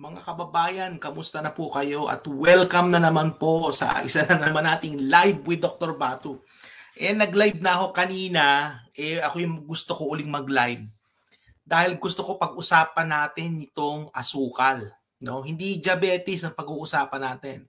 Mga kababayan, kamusta na po kayo at welcome na naman po sa isa na naman nating live with Dr. Batu. Eh nag-live na ako kanina, eh ako yung gusto ko uling mag-live dahil gusto ko pag-usapan natin itong asukal. No? Hindi diabetes ang pag-uusapan natin.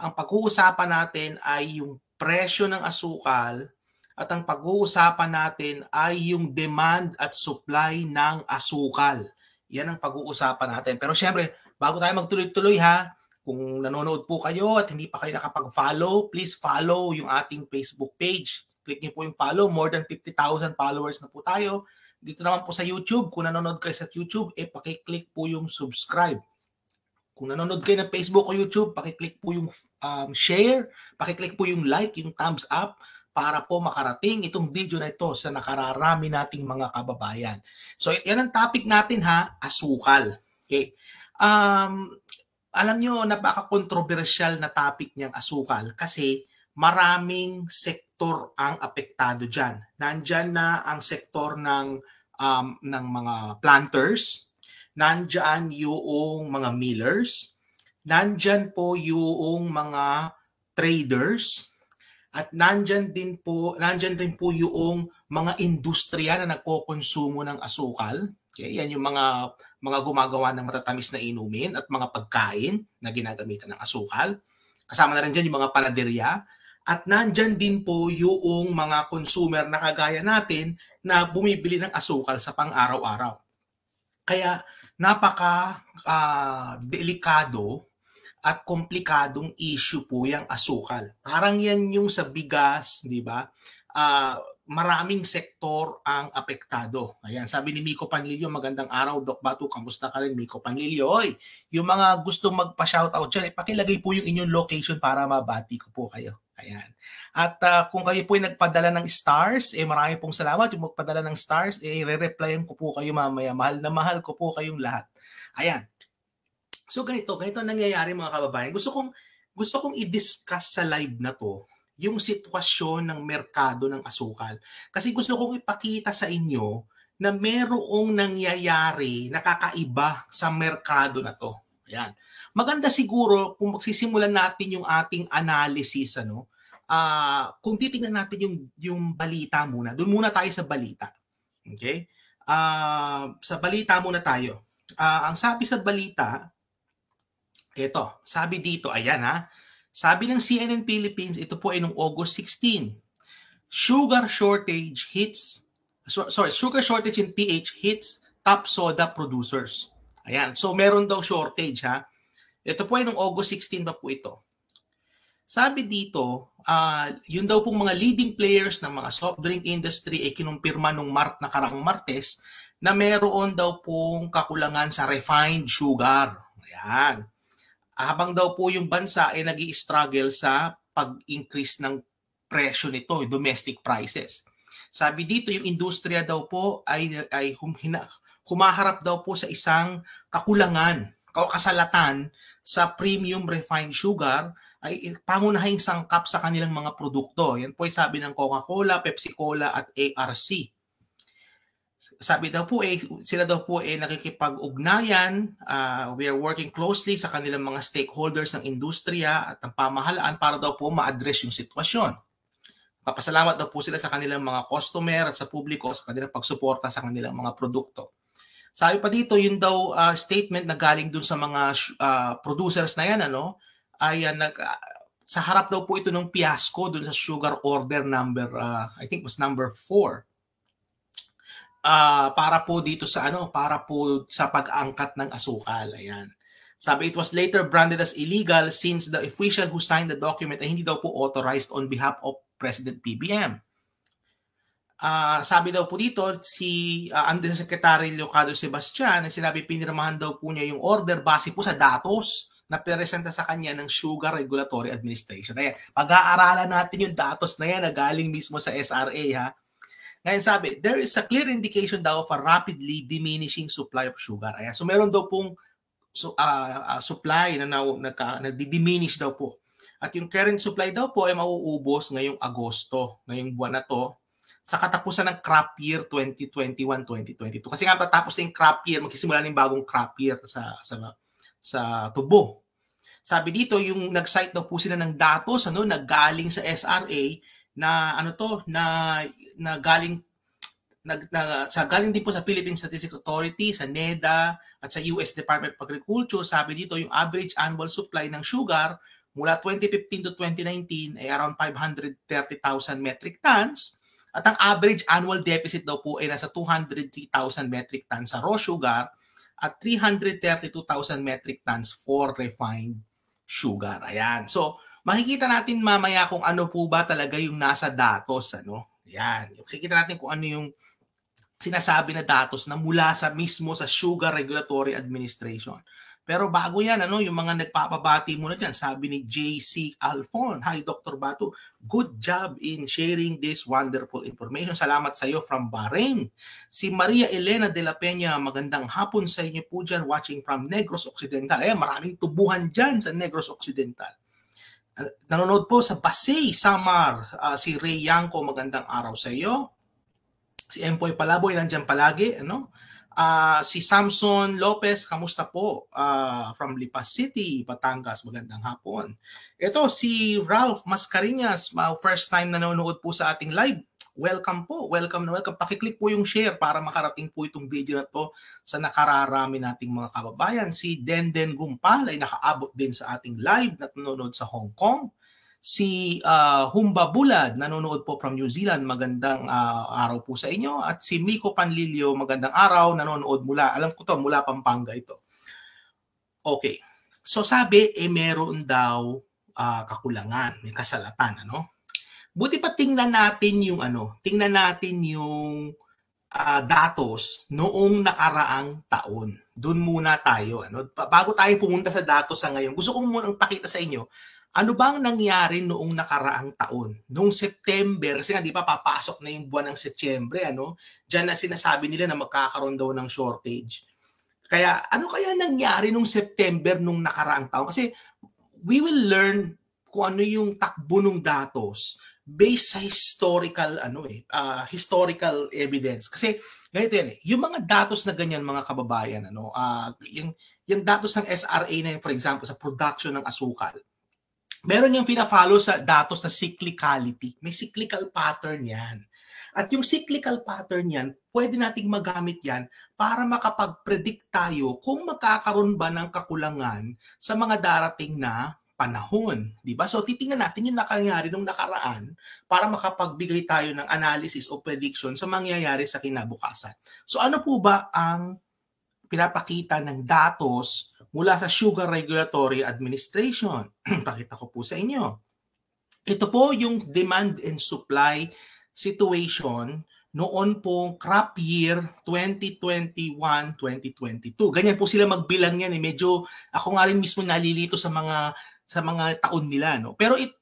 Ang pag-uusapan natin ay yung presyo ng asukal at ang pag-uusapan natin ay yung demand at supply ng asukal. Yan ang pag-uusapan natin. Pero syempre, Bago tayo magtuloy-tuloy ha, kung nanonood po kayo at hindi pa kayo nakapag-follow, please follow yung ating Facebook page. Click niyo po yung follow. More than 50,000 followers na po tayo. Dito naman po sa YouTube, kung nanonood kayo sa YouTube, eh pakiclick po yung subscribe. Kung nanonood kayo ng Facebook o YouTube, pakiclick po yung um, share, pakiclick po yung like, yung thumbs up para po makarating itong video na ito sa nakararami nating mga kababayan. So, yan ang topic natin ha, asukal. Okay. Um, alam nyo, napaka-controversial na topic niyang asukal kasi maraming sektor ang apektado dyan. Nandyan na ang sektor ng, um, ng mga planters, nandyan yung mga millers, nandyan po yung mga traders, at nandyan din po, nandyan din po yung mga industriya na nagkokonsumo ng asukal. Okay, yan yung mga mga gumagawa ng matatamis na inumin at mga pagkain na ginagamitan ng asukal. Kasama na rin dyan yung mga panaderya. At nandyan din po yung mga consumer na kagaya natin na bumibili ng asukal sa pang-araw-araw. Kaya napaka uh, delikado at komplikadong issue po yung asukal. Parang yan yung sa bigas, di ba? Uh, maraming sektor ang apektado. Ayan, sabi ni Miko Panlilio, magandang araw, Doc Batu, kamusta ka rin, Miko Panlilio? Oy, yung mga gusto magpa-shoutout dyan, ipakilagay eh, po yung inyong location para mabati ko po kayo. Ayan. At uh, kung kayo po ay nagpadala ng stars, eh marami pong salamat. Yung magpadala ng stars, eh re-replyan ko po kayo mamaya. Mahal na mahal ko po kayong lahat. Ayan. So ganito, ganito nangyayari mga kababayan. Gusto kong gusto kong i-discuss sa live na to yung sitwasyon ng merkado ng asukal. Kasi gusto kong ipakita sa inyo na merong nangyayari na kakaiba sa merkado na to. Ayan. Maganda siguro kung magsisimulan natin yung ating analysis ano. Uh, kung titingnan natin yung yung balita muna. Doon muna tayo sa balita. Okay? Uh, sa balita muna tayo. Uh, ang sabi sa balita, ito, sabi dito, ayan ha, sabi ng CNN Philippines, ito po ay noong August 16. Sugar shortage hits, sorry, sugar shortage in PH hits top soda producers. Ayan, so meron daw shortage ha. Ito po ay noong August 16 pa po ito. Sabi dito, uh, yun daw pong mga leading players ng mga soft drink industry ay kinumpirma nung Mart na karang Martes na meron daw pong kakulangan sa refined sugar. Ayan habang daw po yung bansa ay eh, nag struggle sa pag-increase ng presyo nito, domestic prices. Sabi dito, yung industriya daw po ay, ay humhina, humaharap daw po sa isang kakulangan o kasalatan sa premium refined sugar ay pangunahing sangkap sa kanilang mga produkto. Yan po ay sabi ng Coca-Cola, Pepsi-Cola at ARC sabi daw po eh, sila daw po eh nakikipag-ugnayan, uh, we are working closely sa kanilang mga stakeholders ng industriya at ng pamahalaan para daw po ma-address yung sitwasyon. Papasalamat daw po sila sa kanilang mga customer at sa publiko sa kanilang pagsuporta sa kanilang mga produkto. Sabi pa dito, yun daw uh, statement na galing dun sa mga uh, producers na yan, ano, ay uh, nag, uh, sa harap daw po ito ng piyasko dun sa sugar order number, uh, I think was number 4 uh, para po dito sa ano, para po sa pag-angkat ng asukal. Ayan. Sabi, it was later branded as illegal since the official who signed the document ay hindi daw po authorized on behalf of President PBM. Uh, ah, sabi daw po dito, si uh, ah, Undersecretary Leocado Sebastian, sinabi pinirmahan daw po niya yung order base po sa datos na pinresenta sa kanya ng Sugar Regulatory Administration. Ayan, pag-aaralan natin yung datos na yan na galing mismo sa SRA ha. Ngayon sabi, there is a clear indication daw of a rapidly diminishing supply of sugar. Ayan. So meron daw pong so, uh, ah, uh, ah, supply na, na, na, nagdi-diminish daw po. At yung current supply daw po ay mauubos ngayong Agosto, ngayong buwan na to, sa katapusan ng crop year 2021-2022. Kasi nga tatapos na yung crop year, magsisimula na yung bagong crop year sa, sa, sa tubo. Sabi dito, yung nag-cite daw po sila ng datos ano, na sa SRA na ano to na na galing nag na, sa galing din po sa Philippine Statistics Authority, sa NEDA at sa US Department of Agriculture, sabi dito yung average annual supply ng sugar mula 2015 to 2019 ay around 530,000 metric tons at ang average annual deficit daw po ay nasa 203,000 metric tons sa raw sugar at 332,000 metric tons for refined sugar. Ayan. So, makikita natin mamaya kung ano po ba talaga yung nasa datos. Ano? Yan. Makikita natin kung ano yung sinasabi na datos na mula sa mismo sa Sugar Regulatory Administration. Pero bago yan, ano, yung mga nagpapabati muna dyan, sabi ni JC Alfon, Hi Dr. Batu, good job in sharing this wonderful information. Salamat sa iyo from Bahrain. Si Maria Elena de la Peña, magandang hapon sa inyo po dyan watching from Negros Occidental. Eh, maraming tubuhan dyan sa Negros Occidental. Nanonood po sa Pasay, Samar, uh, si Ray Yanko, magandang araw sa iyo. Si Empoy Palaboy, nandiyan palagi. Ano? Uh, si Samson Lopez, kamusta po? Uh, from Lipa City, Batangas, magandang hapon. Ito, si Ralph Mascarinas, uh, first time nanonood po sa ating live welcome po, welcome na welcome. Pakiclick po yung share para makarating po itong video na to sa nakararami nating mga kababayan. Si Denden Gumpal ay nakaabot din sa ating live na nanonood sa Hong Kong. Si uh, Humba Bulad, nanonood po from New Zealand, magandang uh, araw po sa inyo. At si Miko Panlilio, magandang araw, nanonood mula, alam ko to, mula Pampanga ito. Okay. So sabi, eh meron daw uh, kakulangan, may kasalatan, ano? Buti pa tingnan natin yung ano, tingnan natin yung uh, datos noong nakaraang taon. Doon muna tayo. Ano? Bago tayo pumunta sa datos sa ngayon, gusto kong muna pakita sa inyo, ano bang nangyari noong nakaraang taon? Noong September, kasi nga di ba papasok na yung buwan ng Setyembre, ano? Diyan na sinasabi nila na magkakaroon daw ng shortage. Kaya ano kaya nangyari noong September nung nakaraang taon? Kasi we will learn kung ano yung takbo ng datos based sa historical ano eh uh, historical evidence kasi ganito yan eh yung mga datos na ganyan mga kababayan ano uh, yung yung datos ng SRA na yun, for example sa production ng asukal meron yung pina-follow sa datos na cyclicality may cyclical pattern yan at yung cyclical pattern yan pwede nating magamit yan para makapag-predict tayo kung magkakaroon ba ng kakulangan sa mga darating na panahon, 'di ba? So titingnan natin yung nakangyari nung nakaraan para makapagbigay tayo ng analysis o prediction sa mangyayari sa kinabukasan. So ano po ba ang pinapakita ng datos mula sa Sugar Regulatory Administration? Pakita ko po sa inyo. Ito po yung demand and supply situation noon pong crop year 2021-2022. Ganyan po sila magbilang yan. Eh. Medyo ako nga rin mismo nalilito sa mga sa mga taon nila. No? Pero it,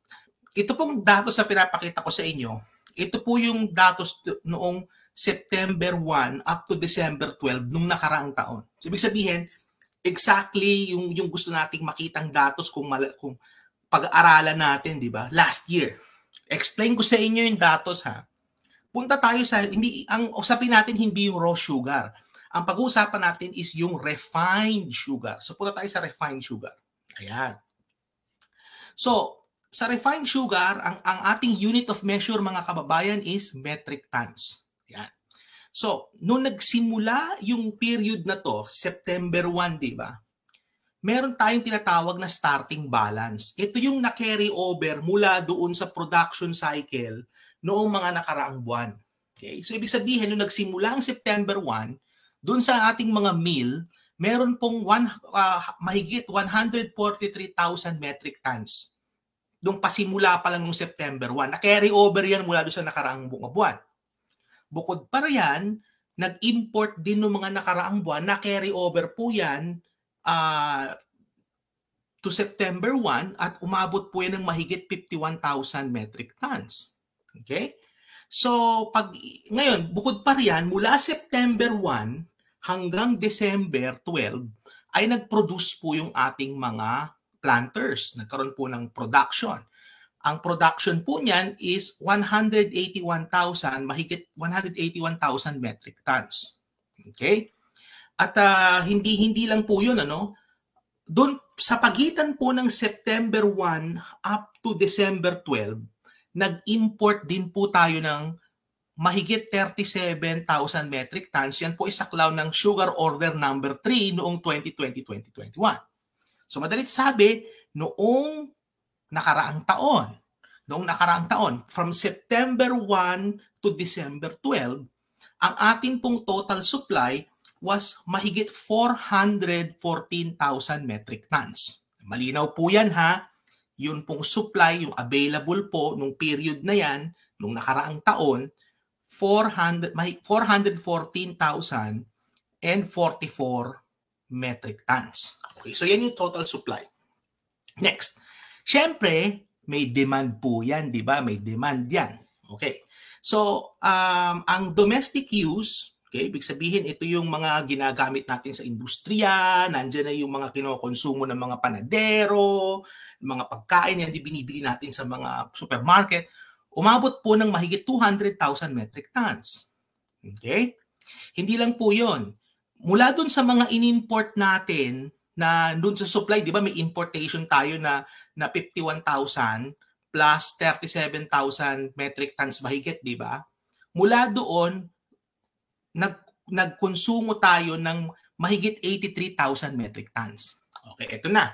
ito pong datos na pinapakita ko sa inyo, ito po yung datos noong September 1 up to December 12 nung nakaraang taon. So, ibig sabihin, exactly yung yung gusto nating makitang datos kung mal- kung pag-aaralan natin, 'di ba? Last year. Explain ko sa inyo yung datos ha. Punta tayo sa hindi ang usapin natin hindi yung raw sugar. Ang pag-uusapan natin is yung refined sugar. So punta tayo sa refined sugar. Ayan. So, sa refined sugar, ang, ang ating unit of measure mga kababayan is metric tons. Yan. So, nung nagsimula yung period na to, September 1, di ba? Meron tayong tinatawag na starting balance. Ito yung na-carry over mula doon sa production cycle noong mga nakaraang buwan. Okay? So, ibig sabihin, nung nagsimula ang September 1, doon sa ating mga mill, meron pong one, uh, mahigit 143,000 metric tons. Doon pasimula pa lang nung September 1. Na-carry over yan mula doon sa nakaraang buong buwan. Bukod pa riyan, nag-import din ng mga nakaraang buwan, na-carry over po yan uh, to September 1 at umabot po yan ng mahigit 51,000 metric tons. Okay? So, pag ngayon, bukod pa riyan, mula September 1 hanggang December 12 ay nag-produce po yung ating mga planters. Nagkaroon po ng production. Ang production po niyan is 181,000, mahigit 181,000 metric tons. Okay? At uh, hindi hindi lang po 'yun ano. Doon sa pagitan po ng September 1 up to December 12, nag-import din po tayo ng mahigit 37,000 metric tons. Yan po isaklaw ng sugar order number 3 noong 2020-2021. So madalit sabi, noong nakaraang taon, noong nakaraang taon, from September 1 to December 12, ang atin pong total supply was mahigit 414,000 metric tons. Malinaw po yan ha. Yun pong supply, yung available po nung period na yan, nung nakaraang taon, 400 may 414,044 metric tons. Okay, so yan yung total supply. Next. Syempre, may demand po 'yan, 'di ba? May demand 'yan. Okay. So, um ang domestic use, okay, ibig sabihin ito yung mga ginagamit natin sa industriya, nandiyan na yung mga kinokonsumo ng mga panadero, mga pagkain yan binibili natin sa mga supermarket umabot po ng mahigit 200,000 metric tons. Okay? Hindi lang po yon. Mula doon sa mga inimport natin na dun sa supply, di ba may importation tayo na, na 51,000 plus 37,000 metric tons mahigit, di ba? Mula doon, nag, nagkonsumo tayo ng mahigit 83,000 metric tons. Okay, ito na.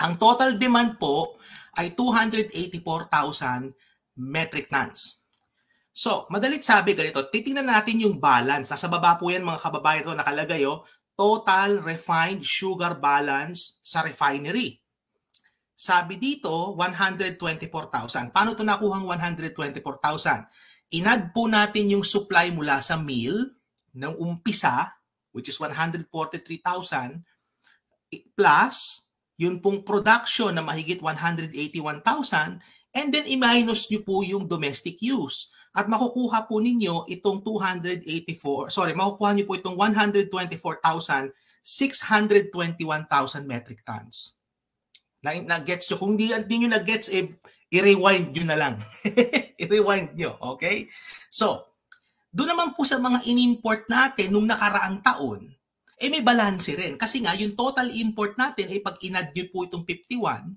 Ang total demand po ay 284,000 metric tons. So, madalit sabi ganito, titingnan natin yung balance. Nasa baba po yan mga kababayan ito nakalagay oh, total refined sugar balance sa refinery. Sabi dito, 124,000. Paano ito ang 124,000? Inad po natin yung supply mula sa mill ng umpisa, which is 143,000, plus yun pong production na mahigit 181,000, And then i-minus niyo po yung domestic use. At makukuha po ninyo itong 284, sorry, makukuha niyo po itong 124,621,000 metric tons. Na, na gets nyo. Kung di, di na gets, eh, i-rewind niyo na lang. i-rewind niyo, okay? So, doon naman po sa mga in-import natin nung nakaraang taon, eh may balanse rin. Kasi nga, yung total import natin, eh pag inad nyo po itong 51,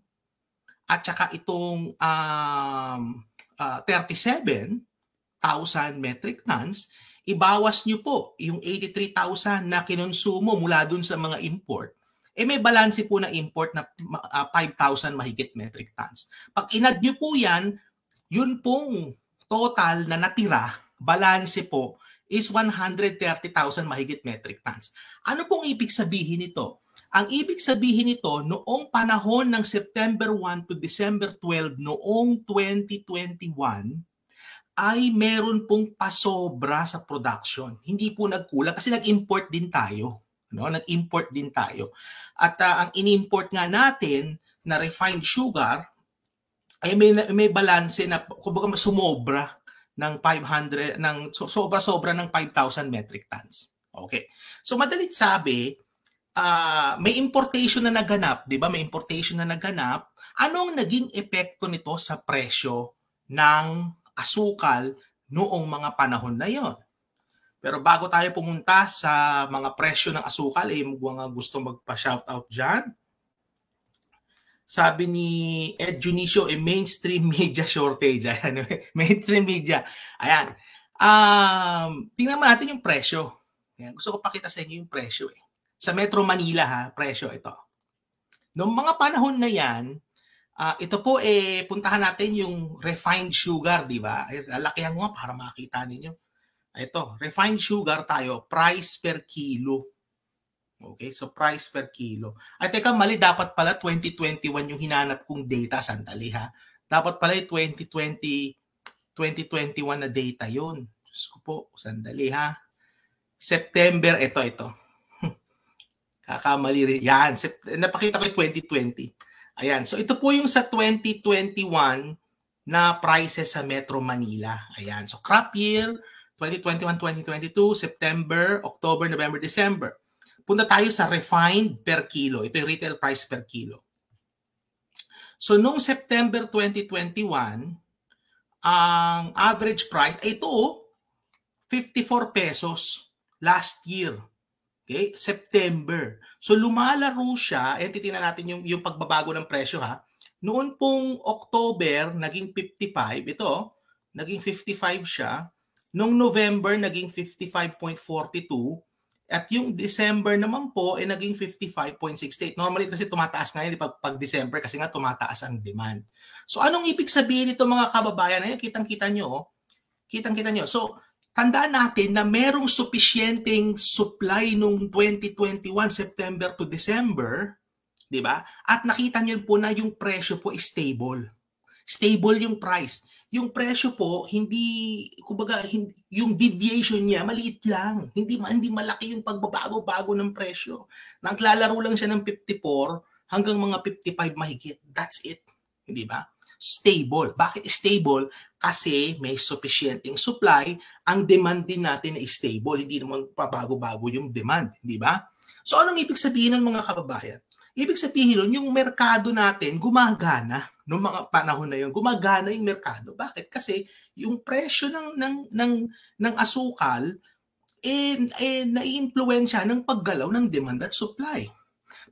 at saka itong um, uh, ah, 37,000 metric tons, ibawas nyo po yung 83,000 na kinonsumo mula dun sa mga import, eh may balanse po na import na uh, ah, 5,000 mahigit metric tons. Pag inad nyo po yan, yun pong total na natira, balanse po, is 130,000 mahigit metric tons. Ano pong ibig sabihin nito? Ang ibig sabihin nito, noong panahon ng September 1 to December 12 noong 2021, ay meron pong pasobra sa production. Hindi po nagkulang kasi nag-import din tayo. No? Nag-import din tayo. At uh, ang in-import nga natin na refined sugar, ay may, may balanse na kumbaga sumobra ng 500 ng so, sobra-sobra ng 5,000 metric tons. Okay. So madalit sabi, uh, may importation na naganap, 'di ba? May importation na naganap. Anong naging epekto nito sa presyo ng asukal noong mga panahon na 'yon? Pero bago tayo pumunta sa mga presyo ng asukal, eh, mga gusto magpa-shoutout diyan. Sabi ni Ed Junicio, a eh, mainstream media shortage. Ayan, mainstream media. Ayan. Um, tingnan natin yung presyo. Ayan, gusto ko pakita sa inyo yung presyo. Eh sa Metro Manila ha, presyo ito. Noong mga panahon na yan, uh, ito po eh puntahan natin yung refined sugar, di ba? Alakihan eh, mo para makita ninyo. Ito, refined sugar tayo, price per kilo. Okay, so price per kilo. Ay teka, mali dapat pala 2021 yung hinanap kong data sandali ha. Dapat pala 2020 2021 na data yun. Diyos ko po, sandali ha. September ito ito. Kakamali rin. Yan. Napakita ko yung 2020. Ayan. So ito po yung sa 2021 na prices sa Metro Manila. Ayan. So crop year 2021-2022, September, October, November, December. Punta tayo sa refined per kilo. Ito yung retail price per kilo. So noong September 2021, ang average price ay ito 54 pesos last year. Okay? September. So lumalaro siya, eh titingnan natin yung, yung pagbabago ng presyo ha. Noon pong October, naging 55. Ito, naging 55 siya. Noong November, naging 55.42. At yung December naman po, eh, naging 55.68. Normally kasi tumataas nga yun eh, pag, pag December kasi nga tumataas ang demand. So anong ibig sabihin nito mga kababayan? Ayan, kitang-kita nyo. Oh. Kitang-kita nyo. So tandaan natin na merong supisyenteng supply nung 2021 September to December, 'di ba? At nakita niyo po na yung presyo po is stable. Stable yung price. Yung presyo po hindi kubaga hindi, yung deviation niya maliit lang. Hindi hindi malaki yung pagbabago-bago ng presyo. Naglalaro lang siya ng 54 hanggang mga 55 mahigit. That's it. Di ba? Stable. Bakit stable? Kasi may sufficienting supply. Ang demand din natin ay stable. Hindi naman pabago-bago yung demand. Di ba? So anong ibig sabihin ng mga kababayan? Ibig sabihin nun, yung merkado natin gumagana noong mga panahon na yun. Gumagana yung merkado. Bakit? Kasi yung presyo ng, ng, ng, ng asukal eh, eh, ng paggalaw ng demand at supply.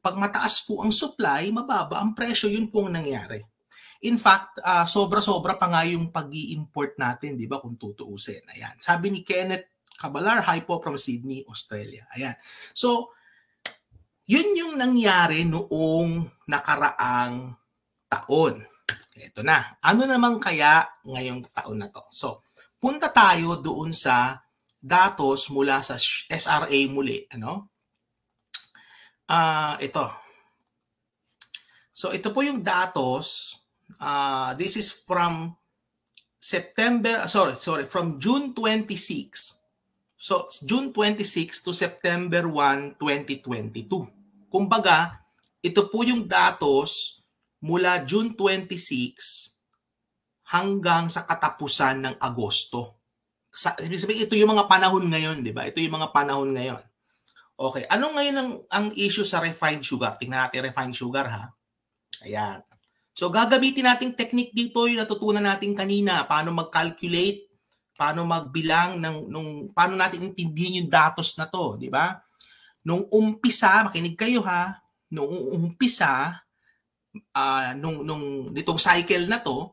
Pag mataas po ang supply, mababa ang presyo, yun po ang nangyari. In fact, uh, sobra-sobra pa nga yung pag import natin, di ba, kung tutuusin. Ayan. Sabi ni Kenneth Kabalar, hi po from Sydney, Australia. Ayan. So, yun yung nangyari noong nakaraang taon. Ito na. Ano naman kaya ngayong taon na to? So, punta tayo doon sa datos mula sa SRA muli, ano? Ah, uh, ito. So, ito po yung datos Uh, this is from September, ah, sorry, sorry, from June 26. So, June 26 to September 1, 2022. Kumbaga, ito po yung datos mula June 26 hanggang sa katapusan ng Agosto. Sa, ito yung mga panahon ngayon, di ba? Ito yung mga panahon ngayon. Okay, ano ngayon ang, ang issue sa refined sugar? Tingnan natin refined sugar ha. Ayan. So gagamitin nating technique dito yung natutunan natin kanina, paano mag-calculate, paano magbilang ng nung paano natin intindihin yung datos na to, di ba? Nung umpisa, makinig kayo ha, nung umpisa uh, nung nung nitong cycle na to,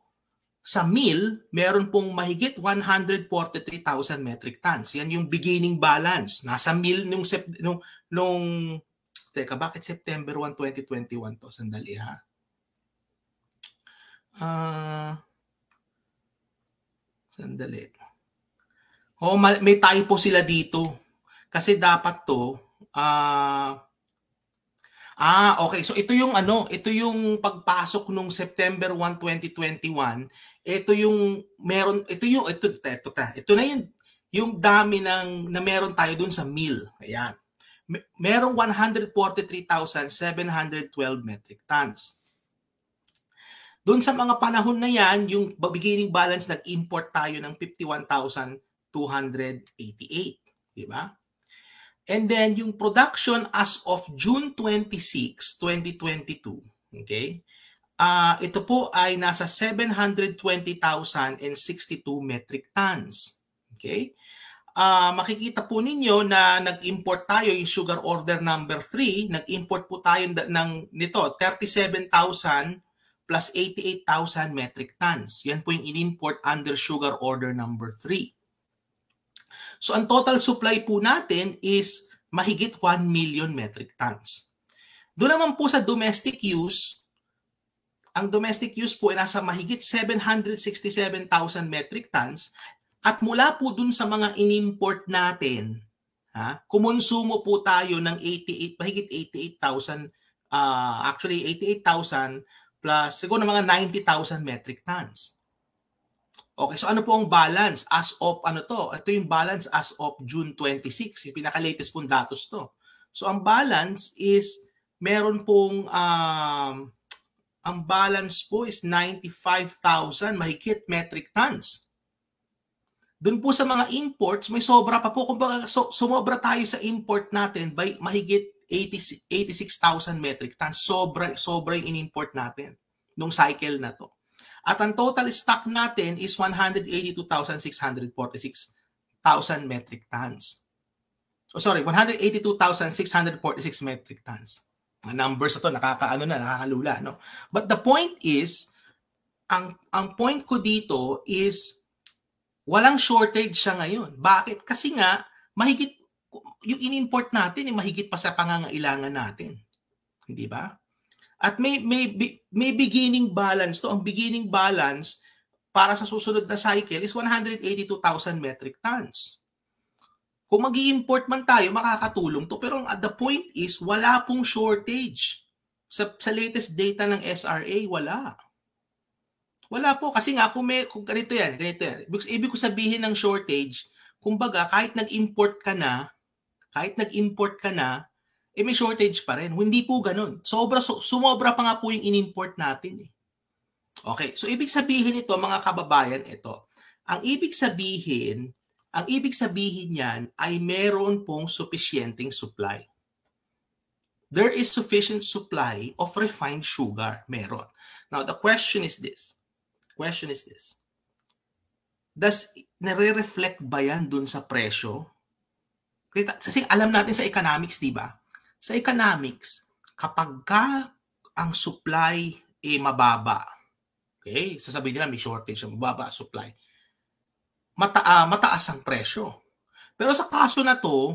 sa mill, meron pong mahigit 143,000 metric tons. Yan yung beginning balance. Nasa mill nung, nung, nung Teka, bakit September 1, 2021 to? Sandali ha. Ah, uh, sandali. Oh, may typo sila dito. Kasi dapat to, ah, uh, Ah, okay. So ito yung ano, ito yung pagpasok nung September 1, 2021. Ito yung meron ito yung ito ito, ta. Ito, ito na yung yung dami ng na meron tayo dun sa mill. Ayan. Merong 143,712 metric tons. Doon sa mga panahon na yan, yung beginning balance, nag-import tayo ng 51,288. Di ba? And then, yung production as of June 26, 2022, okay? Uh, ito po ay nasa 720,062 metric tons. Okay? Uh, makikita po ninyo na nag-import tayo yung sugar order number 3, nag-import po tayo ng nito 37,000 plus 88,000 metric tons. Yan po yung in-import under sugar order number 3. So ang total supply po natin is mahigit 1 million metric tons. Doon naman po sa domestic use, ang domestic use po ay nasa mahigit 767,000 metric tons at mula po dun sa mga in-import natin, ha, kumonsumo po tayo ng 88, mahigit 88,000, uh, ah, actually 88,000 plus siguro mga 90,000 metric tons. Okay, so ano po ang balance as of ano to? Ito yung balance as of June 26, yung pinaka-latest pong datos to. So ang balance is meron pong um, ang balance po is 95,000 mahigit metric tons. Doon po sa mga imports, may sobra pa po. Kung so, sumobra tayo sa import natin by mahigit 86,000 metric tons. Sobra, sobra yung in-import natin nung cycle na to. At ang total stock natin is 182,646,000 metric tons. Oh, sorry, 182,646 metric tons. Mga numbers na to, nakakaano na, nakakalula. No? But the point is, ang, ang point ko dito is, walang shortage siya ngayon. Bakit? Kasi nga, mahigit yung inimport natin, ay eh, mahigit pa sa pangangailangan natin. Hindi ba? At may, may, may beginning balance to. Ang beginning balance para sa susunod na cycle is 182,000 metric tons. Kung mag import man tayo, makakatulong to. Pero ang, the point is, wala pong shortage. Sa, sa latest data ng SRA, wala. Wala po. Kasi nga, kung, may, kung ganito yan, ganito yan. Ibig, ibig ko sabihin ng shortage, kumbaga, kahit nag-import ka na, kahit nag-import ka na, eh may shortage pa rin. Hindi po ganun. Sobra, so, sumobra pa nga po yung in-import natin. Eh. Okay, so ibig sabihin ito mga kababayan, ito. Ang ibig sabihin, ang ibig sabihin niyan ay meron pong sufficienting supply. There is sufficient supply of refined sugar. Meron. Now, the question is this. Question is this. Does nare-reflect ba yan dun sa presyo kasi alam natin sa economics, di ba? Sa economics, kapag ka ang supply ay eh, mababa, okay, sasabihin nila may shortage, mababa supply, mata uh, mataas ang presyo. Pero sa kaso na to,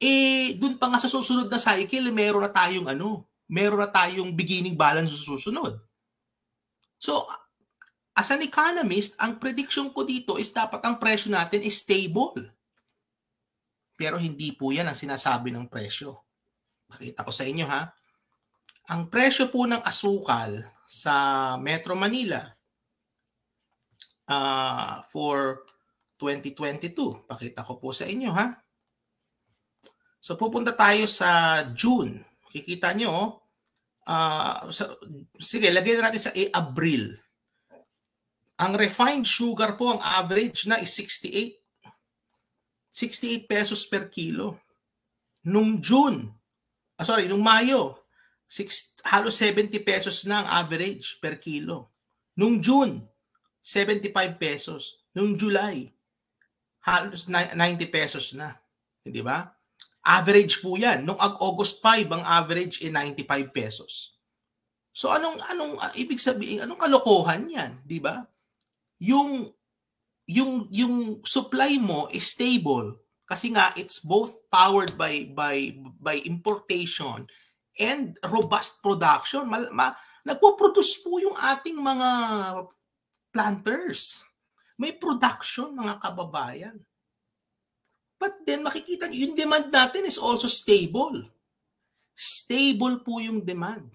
eh, dun pa nga sa susunod na cycle, meron na tayong ano, meron na tayong beginning balance sa susunod. So, as an economist, ang prediction ko dito is dapat ang presyo natin is stable. Pero hindi po yan ang sinasabi ng presyo. Pakita ko sa inyo ha. Ang presyo po ng asukal sa Metro Manila uh, for 2022. Pakita ko po sa inyo ha. So pupunta tayo sa June. Kikita nyo, uh, sa, sige, lagay natin sa April. Ang refined sugar po, ang average na is 68 68 pesos per kilo. Nung June, ah, sorry, nung Mayo, six, halos 70 pesos na ang average per kilo. Nung June, 75 pesos. Nung July, halos 90 pesos na. Di ba? Average po yan. Nung August 5, ang average ay 95 pesos. So anong anong uh, ibig sabihin, anong kalokohan 'yan, 'di ba? Yung yung yung supply mo is stable kasi nga it's both powered by by by importation and robust production ma, ma, nagpo-produce po yung ating mga planters may production mga kababayan but then makikita yung demand natin is also stable stable po yung demand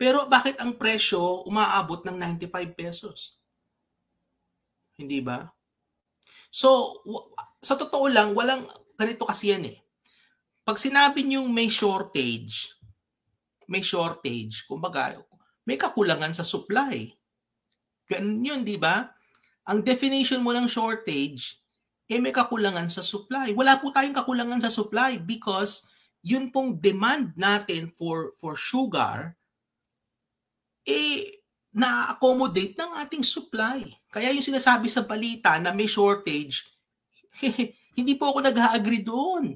pero bakit ang presyo umaabot ng 95 pesos hindi ba? So, sa totoo lang, walang ganito kasi yan eh. Pag sinabi niyong may shortage, may shortage, kumbaga, may kakulangan sa supply. Ganun yun, di ba? Ang definition mo ng shortage, eh may kakulangan sa supply. Wala po tayong kakulangan sa supply because yun pong demand natin for for sugar, eh na-accommodate ng ating supply. Kaya yung sinasabi sa balita na may shortage, hindi po ako nag-agree doon.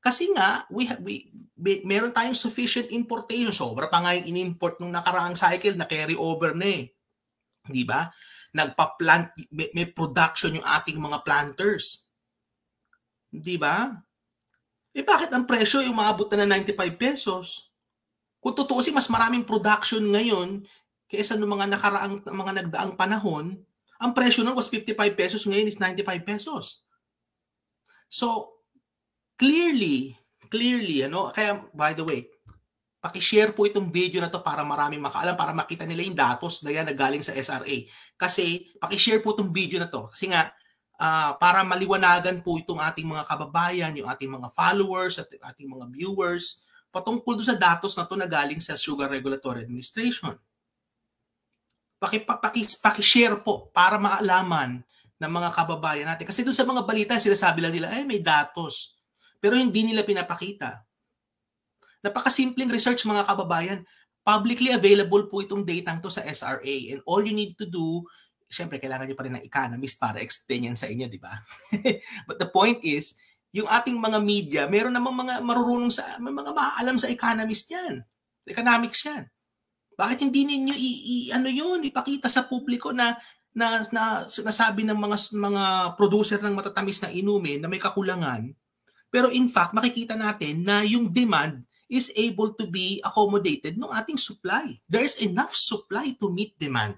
Kasi nga, we, we, we, meron tayong sufficient importation. Sobra pa nga yung in-import nung nakaraang cycle na carry over na eh. Di ba? Nagpa-plant, may, may production yung ating mga planters. Di ba? Eh bakit ang presyo yung maabot na ng 95 pesos? Kung totoo si mas maraming production ngayon kaysa ng mga nakaraang mga nagdaang panahon, ang presyo nun was 55 pesos, ngayon is 95 pesos. So, clearly, clearly, ano, kaya, by the way, pakishare po itong video na to para marami makaalam, para makita nila yung datos na yan na galing sa SRA. Kasi, pakishare po itong video na to. Kasi nga, uh, para maliwanagan po itong ating mga kababayan, yung ating mga followers, at ating mga viewers, patungkol sa datos na to na galing sa Sugar Regulatory Administration. Paki-share po para maalaman ng mga kababayan natin. Kasi doon sa mga balita, sinasabi lang nila, ay may datos. Pero hindi nila pinapakita. Napakasimpleng research mga kababayan. Publicly available po itong data to sa SRA. And all you need to do, syempre kailangan nyo pa rin ng economist para explain yan sa inyo, di ba? But the point is, yung ating mga media, meron namang mga marurunong sa, may mga maaalam sa economist yan. Economics yan. Bakit hindi ninyo i, i ano yun, ipakita sa publiko na na, na nasabi ng mga mga producer ng matatamis na inumin na may kakulangan. Pero in fact, makikita natin na yung demand is able to be accommodated ng ating supply. There is enough supply to meet demand.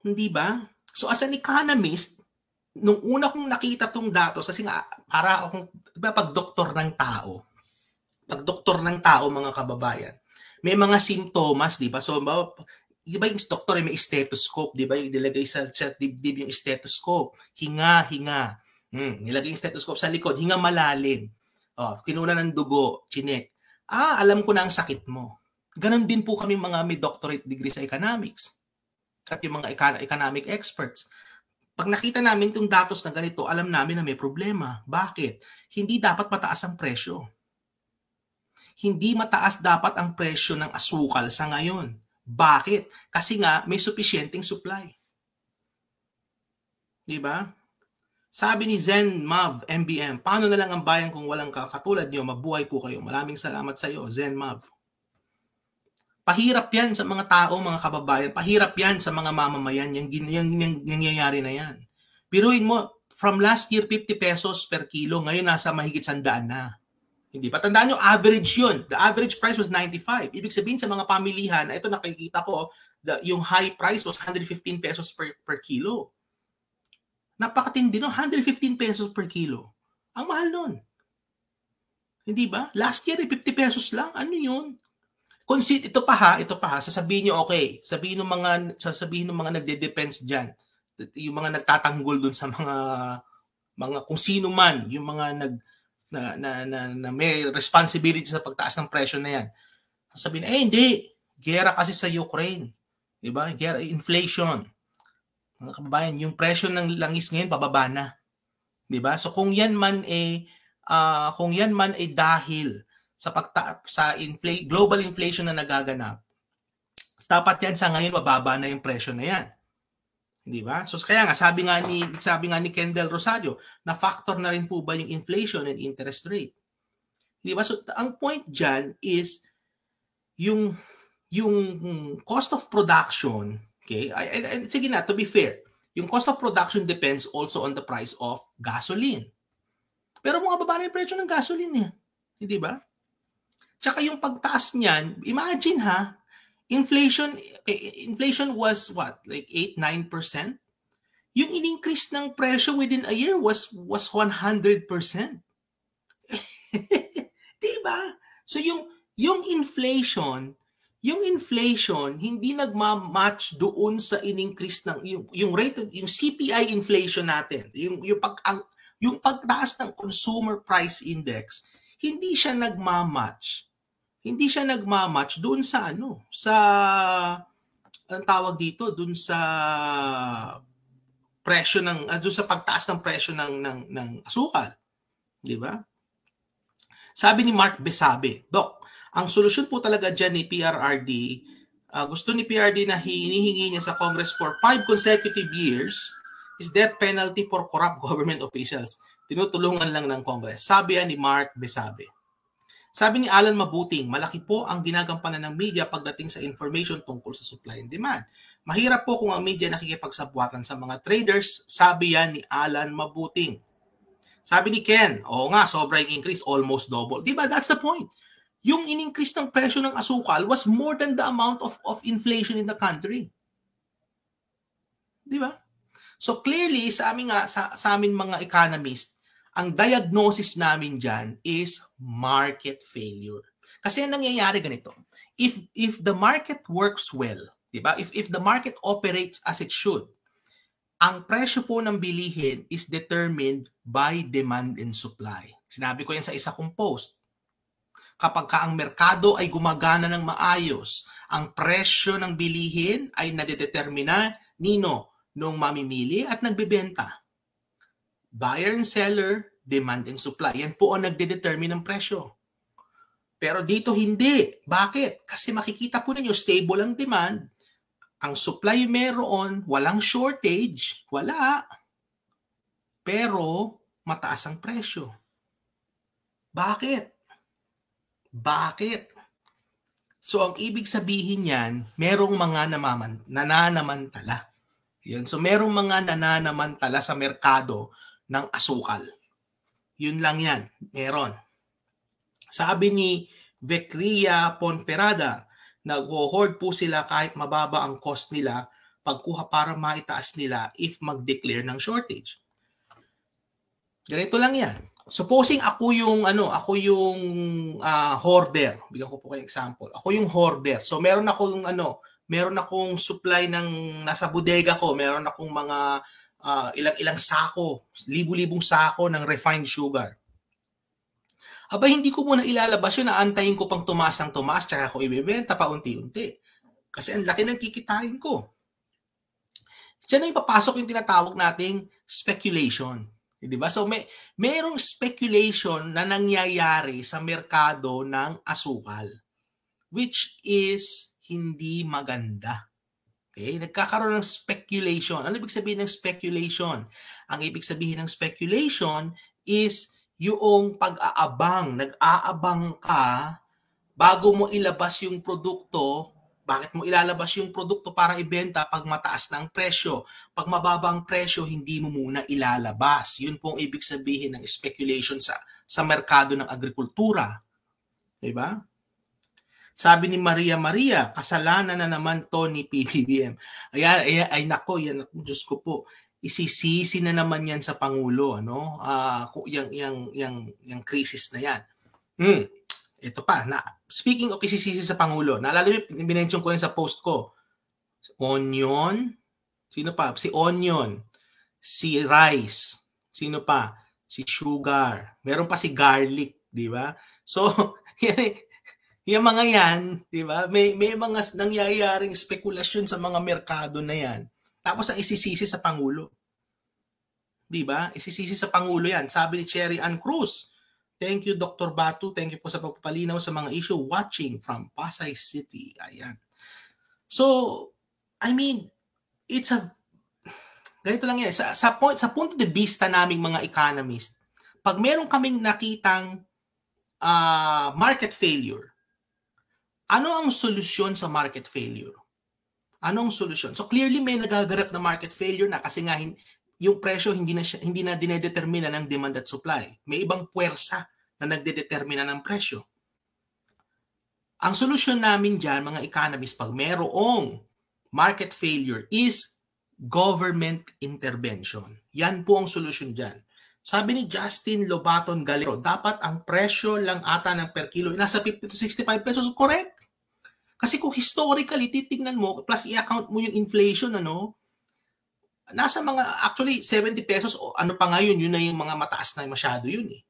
Hindi ba? So as an economist, nung una kong nakita tong datos, kasi nga para akong diba, pag doktor ng tao, pag doktor ng tao mga kababayan, may mga simptomas, di ba? So, di ba yung doktor may stethoscope, di ba? Yung nilagay sa, sa dibdib yung stethoscope. Hinga, hinga. Hmm, nilagay yung stethoscope sa likod, hinga malalim. Oh, kinuna ng dugo, chinek. Ah, alam ko na ang sakit mo. Ganon din po kami mga may doctorate degree sa economics at yung mga economic experts. Pag nakita namin itong datos na ganito, alam namin na may problema. Bakit? Hindi dapat pataas ang presyo. Hindi mataas dapat ang presyo ng asukal sa ngayon. Bakit? Kasi nga may sufficienteng supply. 'Di ba? Sabi ni Zen Mav MBM, paano na lang ang bayan kung walang katulad niyo? Mabuhay po kayo. Maraming salamat sa iyo, Zen Mav. Pahirap yan sa mga tao, mga kababayan. Pahirap yan sa mga mamamayan, yung, yung, nangyayari na yan. Biruin mo, from last year, 50 pesos per kilo. Ngayon, nasa mahigit sandaan na. Hindi ba? Tandaan nyo, average yun. The average price was 95. Ibig sabihin sa mga pamilihan, ito nakikita ko, the, yung high price was 115 pesos per, per kilo. Napakatindi no, 115 pesos per kilo. Ang mahal nun. Hindi ba? Last year, 50 eh, pesos lang. Ano yun? Consider, ito pa ha, ito pa ha, sasabihin nyo, okay, sabihin ng mga, sasabihin ng mga nagde-defense dyan, yung mga nagtatanggol dun sa mga, mga kung sino man, yung mga nag, na, na, na, na may responsibility sa pagtaas ng presyo na yan. Sabihin, eh hindi, gera kasi sa Ukraine. Diba? Gera, inflation. Mga kababayan, yung presyo ng langis ngayon pababa na. 'Di ba? So kung 'yan man ay uh, kung 'yan man ay dahil sa pagta sa infl- global inflation na nagaganap, dapat 'yan sa ngayon mababa na yung presyo na 'yan. Hindi ba? So kaya nga sabi nga ni sabi nga ni Kendall Rosario, na factor na rin po ba yung inflation and interest rate? Hindi ba? So ang point diyan is yung yung cost of production, okay? And, and, sige na, to be fair, yung cost of production depends also on the price of gasoline. Pero mga baba na yung presyo ng gasoline eh. Hindi ba? Tsaka yung pagtaas niyan, imagine ha, inflation eh, inflation was what like 8 9% yung in-increase ng presyo within a year was was 100% di ba so yung yung inflation yung inflation hindi nagma-match doon sa in-increase ng yung, yung rate yung CPI inflation natin yung yung pag ang, yung pagtaas ng consumer price index hindi siya nagma-match hindi siya nagmamatch doon sa ano, sa ang tawag dito, doon sa presyo ng ah, doon sa pagtaas ng presyo ng ng ng asukal. 'Di ba? Sabi ni Mark Besabe, Doc, ang solusyon po talaga dyan ni PRRD, uh, ah, gusto ni PRRD na hinihingi niya sa Congress for five consecutive years is death penalty for corrupt government officials. Tinutulungan lang ng Congress. Sabi yan ni Mark Besabe. Sabi ni Alan Mabuting, malaki po ang ginagampanan ng media pagdating sa information tungkol sa supply and demand. Mahirap po kung ang media nakikipagsabwatan sa mga traders, sabi yan ni Alan Mabuting. Sabi ni Ken, oo nga, sobra yung increase, almost double. Diba? That's the point. Yung in-increase ng presyo ng asukal was more than the amount of, of inflation in the country. Di ba? So clearly, sa amin nga, sa, sa amin mga economist, ang diagnosis namin dyan is market failure. Kasi nangyayari ganito. If if the market works well, 'di ba? If if the market operates as it should, ang presyo po ng bilihin is determined by demand and supply. Sinabi ko yan sa isa kong post. Kapag ka ang merkado ay gumagana ng maayos, ang presyo ng bilihin ay nadedetermina nino nung mamimili at nagbebenta. Buyer and seller, demand and supply. Yan po ang nagde-determine ng presyo. Pero dito hindi. Bakit? Kasi makikita po ninyo, stable ang demand. Ang supply meron, walang shortage. Wala. Pero mataas ang presyo. Bakit? Bakit? So ang ibig sabihin niyan, merong mga namaman, nananamantala. Yun. So merong mga nananamantala sa merkado ng asukal. Yun lang yan, meron. Sabi ni Vecria Ponferrada, nag-hoard po sila kahit mababa ang cost nila pagkuha para maitaas nila if mag-declare ng shortage. Ganito lang yan. Supposing ako yung ano, ako yung uh, hoarder. Bigyan ko po kayo example. Ako yung hoarder. So meron ako yung ano, meron akong supply ng nasa bodega ko, meron akong mga uh, ah, ilang-ilang sako, libu-libong sako ng refined sugar. Aba, hindi ko muna ilalabas yun, aantayin ko pang tumaas ang tumaas, tsaka ako ibebenta pa unti-unti. Kasi ang laki ng kikitain ko. Diyan na ipapasok yung tinatawag nating speculation. Eh, di ba? So may merong speculation na nangyayari sa merkado ng asukal which is hindi maganda. Okay? Nagkakaroon ng speculation. Ano ibig sabihin ng speculation? Ang ibig sabihin ng speculation is yung pag-aabang, nag-aabang ka bago mo ilabas yung produkto, bakit mo ilalabas yung produkto para ibenta pag mataas na ang presyo? Pag mababang presyo, hindi mo muna ilalabas. Yun po ang ibig sabihin ng speculation sa sa merkado ng agrikultura. 'Di ba? Sabi ni Maria Maria, kasalanan na naman to ni PBBM. Ayan, ay, eh, ay nako, yan, Diyos ko po. Isisisi na naman yan sa Pangulo, ano? Uh, ah, yung, yung, yung, yung crisis na yan. Hmm. Ito pa, na, speaking of isisisi sa Pangulo, naalala niyo, binention ko yan sa post ko. Onion? Sino pa? Si Onion. Si Rice. Sino pa? Si Sugar. Meron pa si Garlic, di ba? So, yan, eh, yung mga yan, di ba? May, may mga nangyayaring spekulasyon sa mga merkado na yan. Tapos ang isisisi sa Pangulo. Di ba? Isisisi sa Pangulo yan. Sabi ni Cherry Ann Cruz, Thank you, Dr. Batu. Thank you po sa pagpapalinaw sa mga issue watching from Pasay City. Ayan. So, I mean, it's a ganito lang yan. Sa, sa, point, sa punto de vista naming mga economist, pag meron kaming nakitang uh, market failure, ano ang solusyon sa market failure? Ano ang solusyon? So clearly may nagagarap na market failure na kasi nga yung presyo hindi na siya, hindi na dinedetermina ng demand at supply. May ibang puwersa na nagdedetermina ng presyo. Ang solusyon namin diyan mga economists, pag merong market failure is government intervention. Yan po ang solusyon diyan. Sabi ni Justin Lobaton Galero, dapat ang presyo lang ata ng per kilo nasa 50 to 65 pesos. Correct. Kasi kung historically titingnan mo, plus i-account mo yung inflation, ano, nasa mga, actually, 70 pesos, o ano pa ngayon, yun na yung mga mataas na masyado yun eh.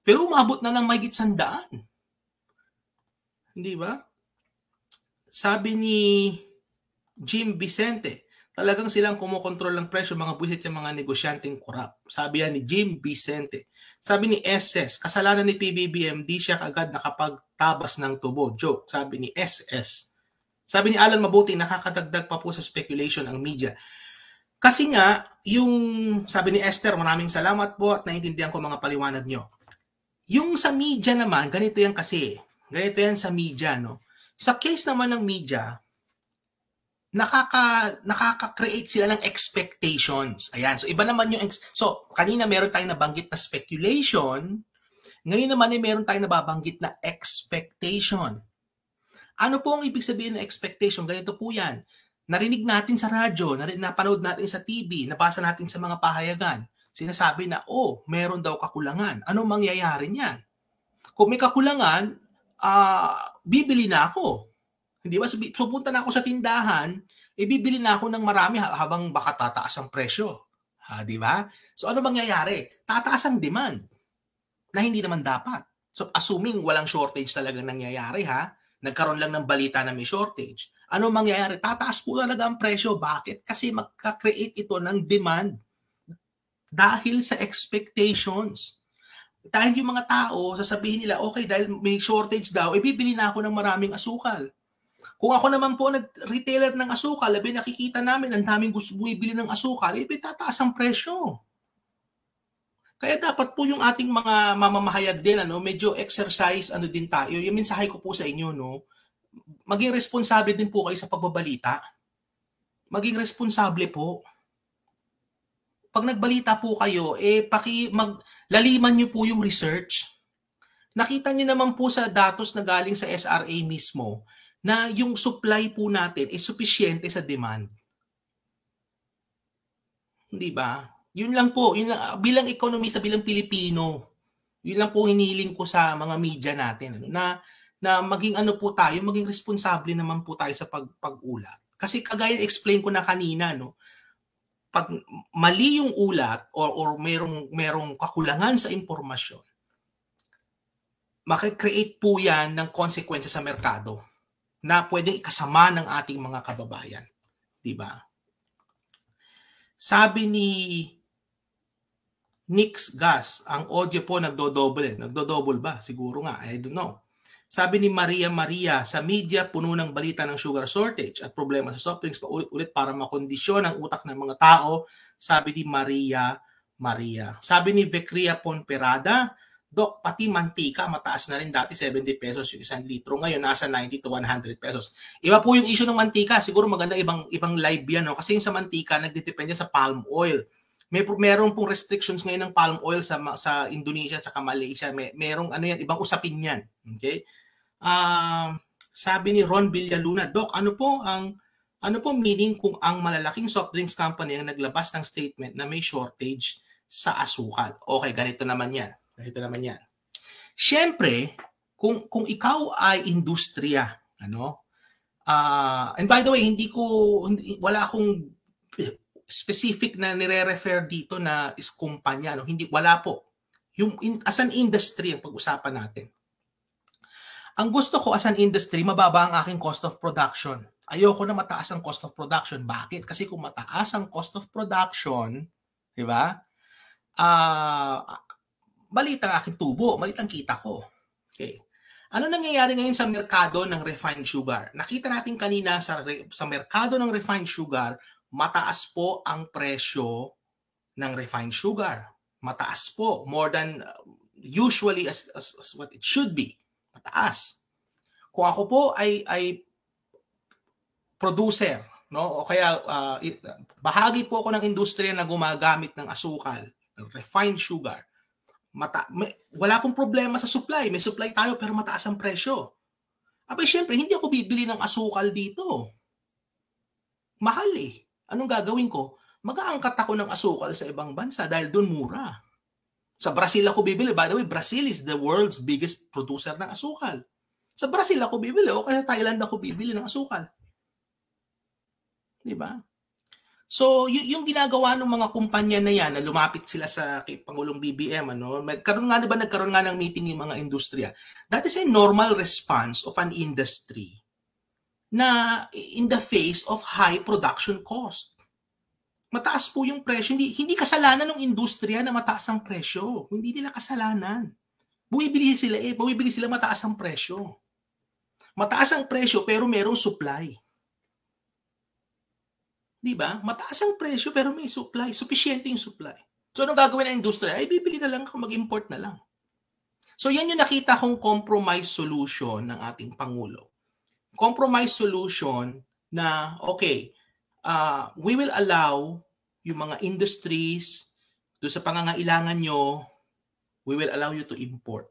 Pero umabot na ng mahigit sandaan. Hindi ba? Sabi ni Jim Vicente, talagang silang kumokontrol ng presyo mga buwisit yung mga negosyanteng korap. Sabi yan ni Jim Vicente. Sabi ni SS, kasalanan ni PBBM, di siya agad nakapagtabas ng tubo. Joke, sabi ni SS. Sabi ni Alan Mabuti, nakakadagdag pa po sa speculation ang media. Kasi nga, yung sabi ni Esther, maraming salamat po at naintindihan ko mga paliwanag nyo. Yung sa media naman, ganito yan kasi. Eh. Ganito yan sa media, no? Sa case naman ng media, nakaka nakaka-create sila ng expectations. Ayan. So iba naman yung so kanina meron tayong nabanggit na speculation, ngayon naman ay eh, meron tayong nababanggit na expectation. Ano po ang ibig sabihin ng expectation? Ganito po 'yan. Narinig natin sa radyo, narinig, napanood natin sa TV, nabasa natin sa mga pahayagan. Sinasabi na, oh, meron daw kakulangan. Ano mangyayari niyan? Kung may kakulangan, uh, bibili na ako hindi ba? So, so punta na ako sa tindahan, eh, bibili na ako ng marami habang baka tataas ang presyo. Ha, di ba? So ano mangyayari? Tataas ang demand na hindi naman dapat. So assuming walang shortage talaga nangyayari ha, nagkaroon lang ng balita na may shortage. Ano mangyayari? Tataas po talaga ang presyo. Bakit? Kasi magka-create ito ng demand dahil sa expectations. Dahil yung mga tao, sasabihin nila, okay, dahil may shortage daw, ibibili eh, na ako ng maraming asukal. Kung ako naman po nag-retailer ng asukal, labi nakikita namin ang daming gusto bumibili ng asukal, eh, tataas ang presyo. Kaya dapat po yung ating mga mamamahayag din, ano, medyo exercise ano din tayo. Yung mensahe ko po sa inyo, no, maging responsable din po kayo sa pagbabalita. Maging responsable po. Pag nagbalita po kayo, eh, paki, mag, laliman nyo po yung research. Nakita nyo naman po sa datos na galing sa SRA mismo, na yung supply po natin is sufficient sa demand. Hindi ba? Yun lang po, yun lang, bilang ekonomista, bilang Pilipino, yun lang po hiniling ko sa mga media natin ano, na na maging ano po tayo, maging responsable naman po tayo sa pag, pag-ulat. Kasi kagaya explain ko na kanina, no, pag mali yung ulat or, or merong, merong kakulangan sa impormasyon, makikreate po yan ng konsekwensya sa merkado na pwedeng ikasama ng ating mga kababayan. Di ba? Sabi ni Nix Gas, ang audio po nagdo-double. Eh. Nagdo-double ba? Siguro nga. I don't know. Sabi ni Maria Maria, sa media puno ng balita ng sugar shortage at problema sa soft drinks paulit-ulit para makondisyon ang utak ng mga tao. Sabi ni Maria Maria. Sabi ni Vecria Ponperada, Dok, pati mantika, mataas na rin dati 70 pesos yung isang litro. Ngayon, nasa 90 to 100 pesos. Iba po yung issue ng mantika. Siguro maganda ibang, ibang live yan. No? Kasi yung sa mantika, nagdidepende sa palm oil. May meron pong restrictions ngayon ng palm oil sa sa Indonesia at Malaysia. May merong ano yan, ibang usapin yan. Okay? Uh, sabi ni Ron Villaluna, Doc, ano po ang ano po meaning kung ang malalaking soft drinks company ang naglabas ng statement na may shortage sa asukal? Okay, ganito naman yan ito naman yan. Siyempre, kung, kung ikaw ay industriya, ano, uh, and by the way, hindi ko, hindi, wala akong specific na nire-refer dito na is kumpanya, Ano, hindi, wala po. Yung, in, as an industry ang pag-usapan natin. Ang gusto ko as an industry, mababa ang aking cost of production. Ayoko na mataas ang cost of production. Bakit? Kasi kung mataas ang cost of production, di ba? Uh, maliit ang aking tubo, maliit ang kita ko. Okay. Ano nangyayari ngayon sa merkado ng refined sugar? Nakita natin kanina sa, re- sa merkado ng refined sugar, mataas po ang presyo ng refined sugar. Mataas po, more than uh, usually as, as, as what it should be. Mataas. Kung ako po ay, ay producer, no? o kaya uh, bahagi po ako ng industriya na gumagamit ng asukal, refined sugar, mata may, wala pong problema sa supply. May supply tayo pero mataas ang presyo. Aba syempre, hindi ako bibili ng asukal dito. Mahal eh. Anong gagawin ko? Mag-aangkat ako ng asukal sa ibang bansa dahil doon mura. Sa Brazil ako bibili. By the way, Brazil is the world's biggest producer ng asukal. Sa Brazil ako bibili o kaya Thailand ako bibili ng asukal. Di ba? So, y- yung ginagawa ng mga kumpanya na yan, na lumapit sila sa kay Pangulong BBM, ano, nagkaroon nga, di ba, nagkaroon nga ng meeting yung mga industriya. That is a normal response of an industry na in the face of high production cost. Mataas po yung presyo. Hindi, hindi kasalanan ng industriya na mataas ang presyo. Hindi nila kasalanan. Bumibili sila eh. Bumibili sila mataas ang presyo. Mataas ang presyo pero merong supply. Di ba? Mataas ang presyo pero may supply. Sufficient yung supply. So, ano gagawin ng industriya? Ay, bibili na lang ako, mag-import na lang. So, yan yung nakita kong compromise solution ng ating Pangulo. Compromise solution na, okay, uh, we will allow yung mga industries do sa pangangailangan nyo, we will allow you to import.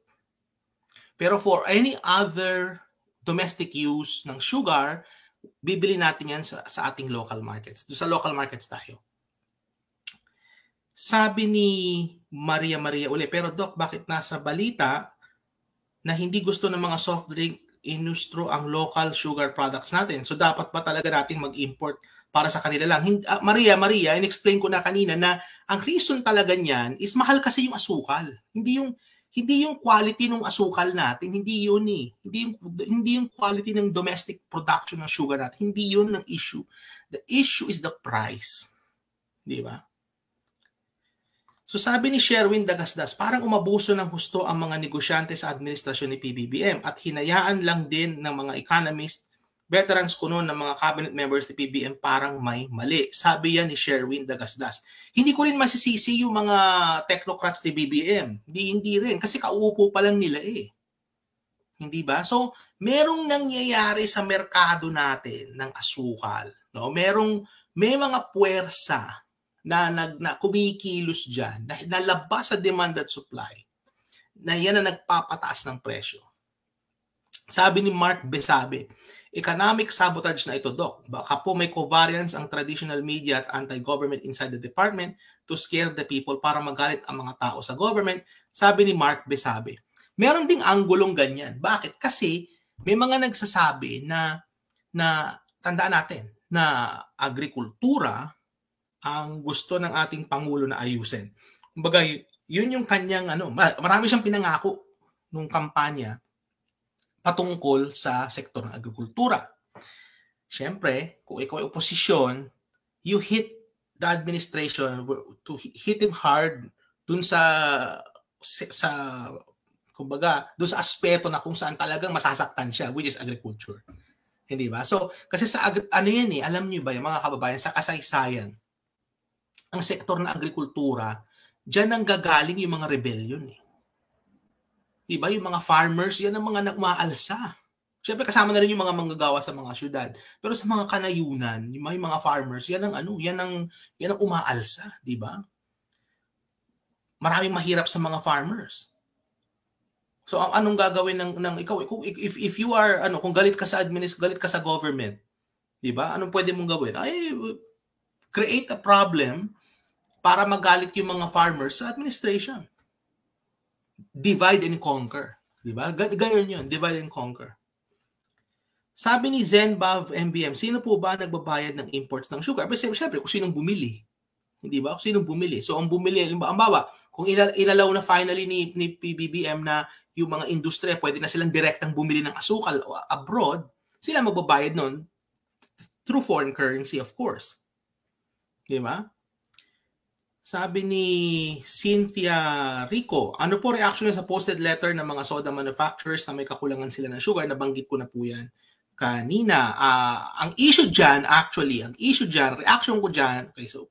Pero for any other domestic use ng sugar, bibili natin yan sa, sa ating local markets. Doon sa local markets tayo. Sabi ni Maria Maria uli, pero Doc, bakit nasa balita na hindi gusto ng mga soft drink industry ang local sugar products natin? So dapat ba talaga nating mag-import para sa kanila lang? Hindi, uh, ah, Maria, Maria, in-explain ko na kanina na ang reason talaga niyan is mahal kasi yung asukal. Hindi yung hindi yung quality ng asukal natin, hindi yun eh. Hindi yung, hindi yung quality ng domestic production ng sugar natin, hindi yun ang issue. The issue is the price. Di ba? So sabi ni Sherwin Dagasdas, parang umabuso ng husto ang mga negosyante sa administrasyon ni PBBM at hinayaan lang din ng mga economist veterans kuno ng mga cabinet members ni PBM parang may mali. Sabi yan ni Sherwin Dagasdas. Hindi ko rin masisisi yung mga technocrats ni BBM. Hindi, hindi rin. Kasi kauupo pa lang nila eh. Hindi ba? So, merong nangyayari sa merkado natin ng asukal. No? Merong, may mga puwersa na, nag, na kumikilos dyan, na, nalabas sa demand at supply, na yan ang nagpapataas ng presyo. Sabi ni Mark Besabe, Economic sabotage na ito, Doc. Baka po may covariance ang traditional media at anti-government inside the department to scare the people para magalit ang mga tao sa government, sabi ni Mark Besabe. Meron ding anggulong ganyan. Bakit? Kasi may mga nagsasabi na, na tandaan natin, na agrikultura ang gusto ng ating Pangulo na ayusin. Kumbaga, yun yung kanyang ano, marami siyang pinangako nung kampanya patungkol sa sektor ng agrikultura. Siyempre, kung ikaw ay oposisyon, you hit the administration to hit him hard dun sa sa kumbaga dun sa aspeto na kung saan talagang masasaktan siya which is agriculture. Hindi ba? So, kasi sa ano yan eh, alam niyo ba yung mga kababayan sa kasaysayan, ang sektor ng agrikultura, diyan ang gagaling yung mga rebellion eh. 'Di ba? Yung mga farmers, yan ang mga nagmaalsa. Siyempre kasama na rin yung mga manggagawa sa mga syudad. Pero sa mga kanayunan, yung mga, yung mga farmers, yan ang ano, yan ang yan ang umaalsa, 'di ba? Maraming mahirap sa mga farmers. So anong gagawin ng ng ikaw kung if if you are ano kung galit ka sa administ galit ka sa government, 'di ba? Anong pwede mong gawin? Ay create a problem para magalit yung mga farmers sa administration divide and conquer. Di ba? Ganyan yun, divide and conquer. Sabi ni Zenbav MBM, sino po ba nagbabayad ng imports ng sugar? Pero siyempre, kung sinong bumili. Hindi ba? Kung sinong bumili. So, ang bumili, ang bawa, kung inalaw na finally ni, ni PBBM na yung mga industriya, pwede na silang direktang bumili ng asukal abroad, sila magbabayad nun through foreign currency, of course. Di ba? Sabi ni Cynthia Rico, ano po reaction niya sa posted letter ng mga soda manufacturers na may kakulangan sila ng sugar? Nabanggit ko na po yan kanina. Uh, ang issue dyan, actually, ang issue dyan, reaction ko dyan, okay, so,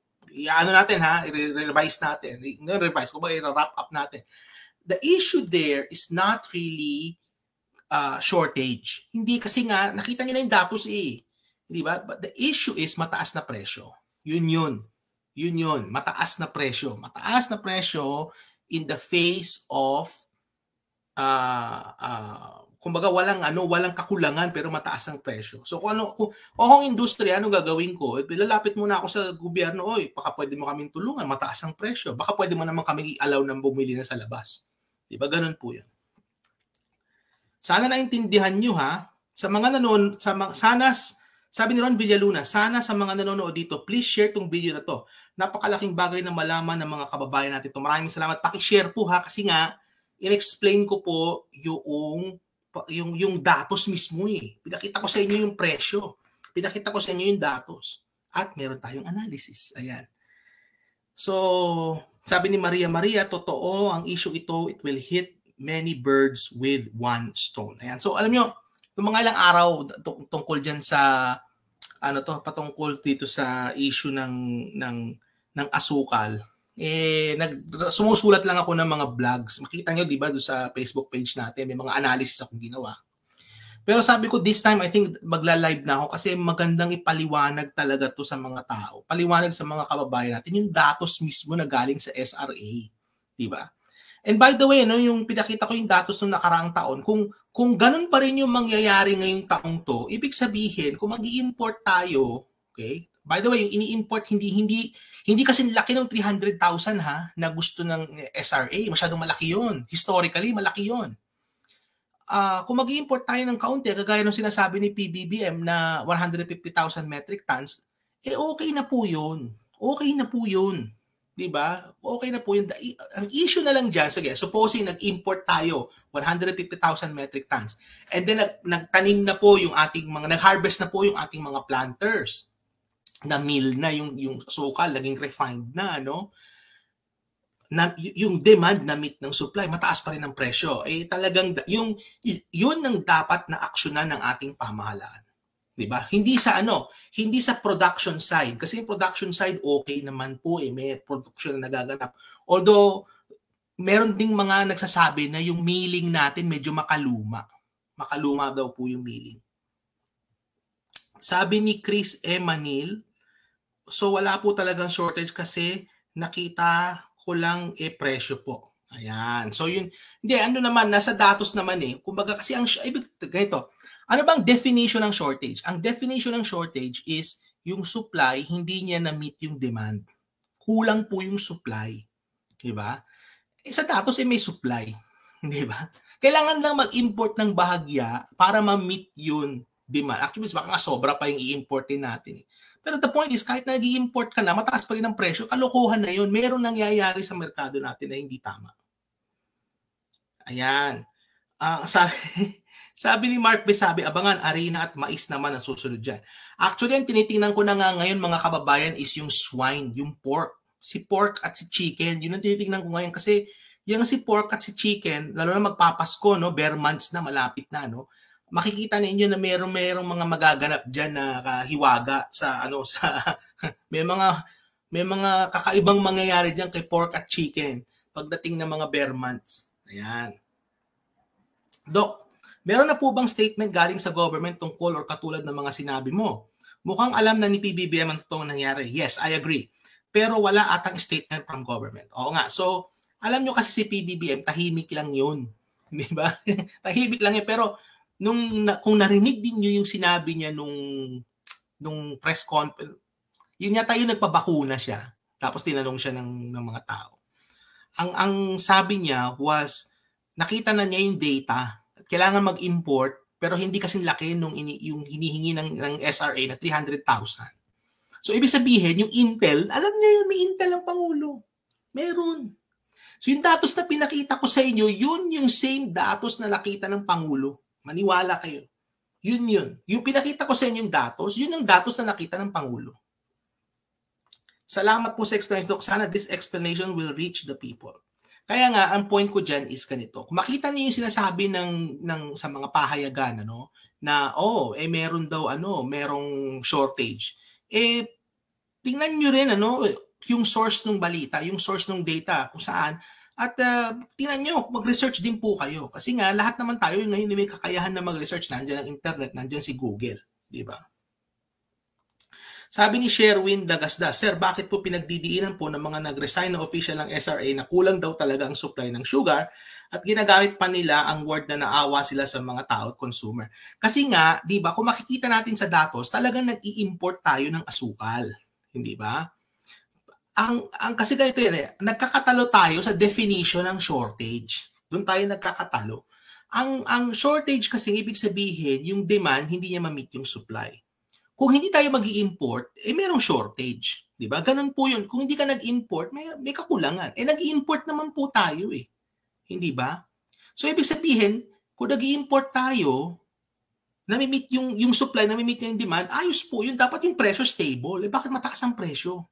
ano natin ha, i-revise natin. I-revise ko ba, i-wrap up natin. The issue there is not really uh, shortage. Hindi kasi nga, nakita nyo na yung datos eh. Di ba? But the issue is mataas na presyo. Yun yun. Yun yun, mataas na presyo. Mataas na presyo in the face of uh, uh, kumbaga walang ano, walang kakulangan pero mataas ang presyo. So kung ano kung akong industriya ano gagawin ko? Eh, lalapit muna ako sa gobyerno, oy, baka pwede mo kaming tulungan, mataas ang presyo. Baka pwede mo naman kami i-allow nang bumili na sa labas. 'Di ba ganun po 'yan? Sana naintindihan niyo ha, sa mga nanon sa mga, sana sabi ni Ron Villaluna, sana sa mga nanonood dito, please share tong video na to napakalaking bagay na malaman ng mga kababayan natin. Ito. Maraming salamat. Paki-share po ha kasi nga inexplain ko po yung yung yung datos mismo eh. Pinakita ko sa inyo yung presyo. Pinakita ko sa inyo yung datos. At meron tayong analysis. Ayan. So, sabi ni Maria Maria, totoo ang issue ito, it will hit many birds with one stone. Ayan. So, alam nyo, yung mga ilang araw tungkol dyan sa ano to patungkol dito sa issue ng ng ng asukal eh nag sumusulat lang ako ng mga vlogs. Makita niyo 'di ba do sa Facebook page natin may mga analysis akong ginawa. Pero sabi ko this time I think magla-live na ako kasi magandang ipaliwanag talaga 'to sa mga tao. Paliwanag sa mga kababayan natin yung datos mismo na galing sa SRA, 'di ba? And by the way, ano yung pinakita ko yung datos nung nakaraang taon, kung kung ganun pa rin yung mangyayari ngayong taong to, ibig sabihin, kung mag-import tayo, okay? By the way, yung ini-import, hindi, hindi, hindi kasi laki ng 300,000 ha, na gusto ng SRA. Masyadong malaki yon Historically, malaki yon Uh, ah, kung mag import tayo ng kaunti, kagaya ng sinasabi ni PBBM na 150,000 metric tons, eh okay na po yun. Okay na po yun. 'di ba? Okay na po yun. Ang issue na lang diyan, sige, supposing nag-import tayo 150,000 metric tons. And then nag, nagtanim na po yung ating mga nag-harvest na po yung ating mga planters. Na mill na yung yung suka laging refined na, no? na yung demand na meet ng supply, mataas pa rin ang presyo. Eh talagang yung yun ang dapat na aksyonan ng ating pamahalaan. 'di ba? Hindi sa ano, hindi sa production side kasi yung production side okay naman po eh may production na nagaganap. Although meron ding mga nagsasabi na yung milling natin medyo makaluma. Makaluma daw po yung milling. Sabi ni Chris Emanil, so wala po talagang shortage kasi nakita ko lang eh presyo po. Ayan. So yun, hindi ano naman nasa datos naman eh. Kumbaga kasi ang ibig ganito, ano bang definition ng shortage? Ang definition ng shortage is yung supply, hindi niya na-meet yung demand. Kulang po yung supply. Di ba? Eh, sa datos, eh, may supply. Di ba? Kailangan lang mag-import ng bahagya para ma-meet yun demand. Actually, baka nga sobra pa yung i-importin natin. Eh. Pero the point is, kahit nag import ka na, mataas pa rin ang presyo, kalokohan na yun. Meron nangyayari sa merkado natin na hindi tama. Ayan. Uh, ah, sa, Sabi ni Mark Besabe, abangan, arena at mais naman ang susunod dyan. Actually, ang tinitingnan ko na nga ngayon mga kababayan is yung swine, yung pork. Si pork at si chicken, yun ang tinitingnan ko ngayon kasi yung si pork at si chicken, lalo na magpapasko, no, bare months na, malapit na, no, makikita ninyo na merong merong mga magaganap diyan na kahiwaga sa ano sa may mga may mga kakaibang mangyayari diyan kay pork at chicken pagdating ng mga bare months. Ayan. Doc, Meron na po bang statement galing sa government tungkol or katulad ng mga sinabi mo? Mukhang alam na ni PBBM ang totoong nangyari. Yes, I agree. Pero wala atang statement from government. Oo nga. So, alam nyo kasi si PBBM, tahimik lang yun. Di ba? tahimik lang yun. Pero nung, kung narinig din nyo yung sinabi niya nung, nung press conference, yun yata yung nagpabakuna siya. Tapos tinanong siya ng, ng mga tao. Ang, ang sabi niya was, nakita na niya yung data kailangan mag-import pero hindi kasing laki nung ini, yung hinihingi ng, ng SRA na 300,000. So ibig sabihin, yung Intel, alam niya yun, may Intel ang Pangulo. Meron. So yung datos na pinakita ko sa inyo, yun yung same datos na nakita ng Pangulo. Maniwala kayo. Yun yun. Yung pinakita ko sa inyo yung datos, yun yung datos na nakita ng Pangulo. Salamat po sa explanation. Sana this explanation will reach the people. Kaya nga, ang point ko diyan is ganito. Kung makita niyo yung sinasabi ng, ng, sa mga pahayagan, ano, na, oh, eh, meron daw, ano, merong shortage. Eh, tingnan niyo rin, ano, yung source ng balita, yung source ng data, kung saan, at uh, tingnan niyo mag-research din po kayo. Kasi nga, lahat naman tayo ngayon may kakayahan na mag-research. Nandiyan ang internet, nandiyan si Google. Di ba? Sabi ni Sherwin Dagasda, Sir, bakit po pinagdidiinan po ng mga nag-resign na official ng SRA na kulang daw talaga ang supply ng sugar at ginagamit pa nila ang word na naawa sila sa mga tao at consumer? Kasi nga, di ba, kung makikita natin sa datos, talagang nag-i-import tayo ng asukal. Hindi ba? Ang, ang kasi ganito yan eh, nagkakatalo tayo sa definition ng shortage. Doon tayo nagkakatalo. Ang ang shortage kasi ibig sabihin yung demand hindi niya ma-meet yung supply. Kung hindi tayo mag import eh merong shortage. Di ba? Ganun po yun. Kung hindi ka nag-import, may, may kakulangan. Eh, nag-import naman po tayo eh. Hindi ba? So, ibig sabihin, kung nag-import tayo, nami-meet yung, yung supply, nami-meet yung demand, ayos po yun. Dapat yung presyo stable. Eh, bakit mataas ang presyo?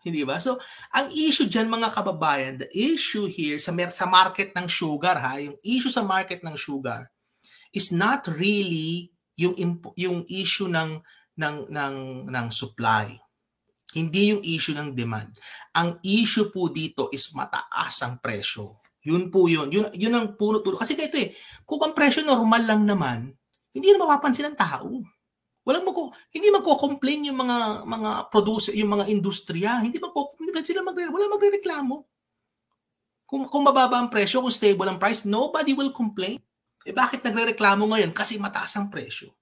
Hindi ba? So, ang issue dyan mga kababayan, the issue here sa, sa market ng sugar, ha, yung issue sa market ng sugar is not really yung, yung issue ng ng ng ng supply. Hindi yung issue ng demand. Ang issue po dito is mataas ang presyo. Yun po yun. Yun, yun ang puno tulo. Kasi ganito eh, kung ang presyo normal lang naman, hindi na mapapansin ng tao. Walang magko hindi magko-complain yung mga mga producer, yung mga industriya, hindi magko hindi sila magre wala magrereklamo. Kung kung mababa ang presyo, kung stable ang price, nobody will complain. Eh bakit nagrereklamo ngayon? Kasi mataas ang presyo.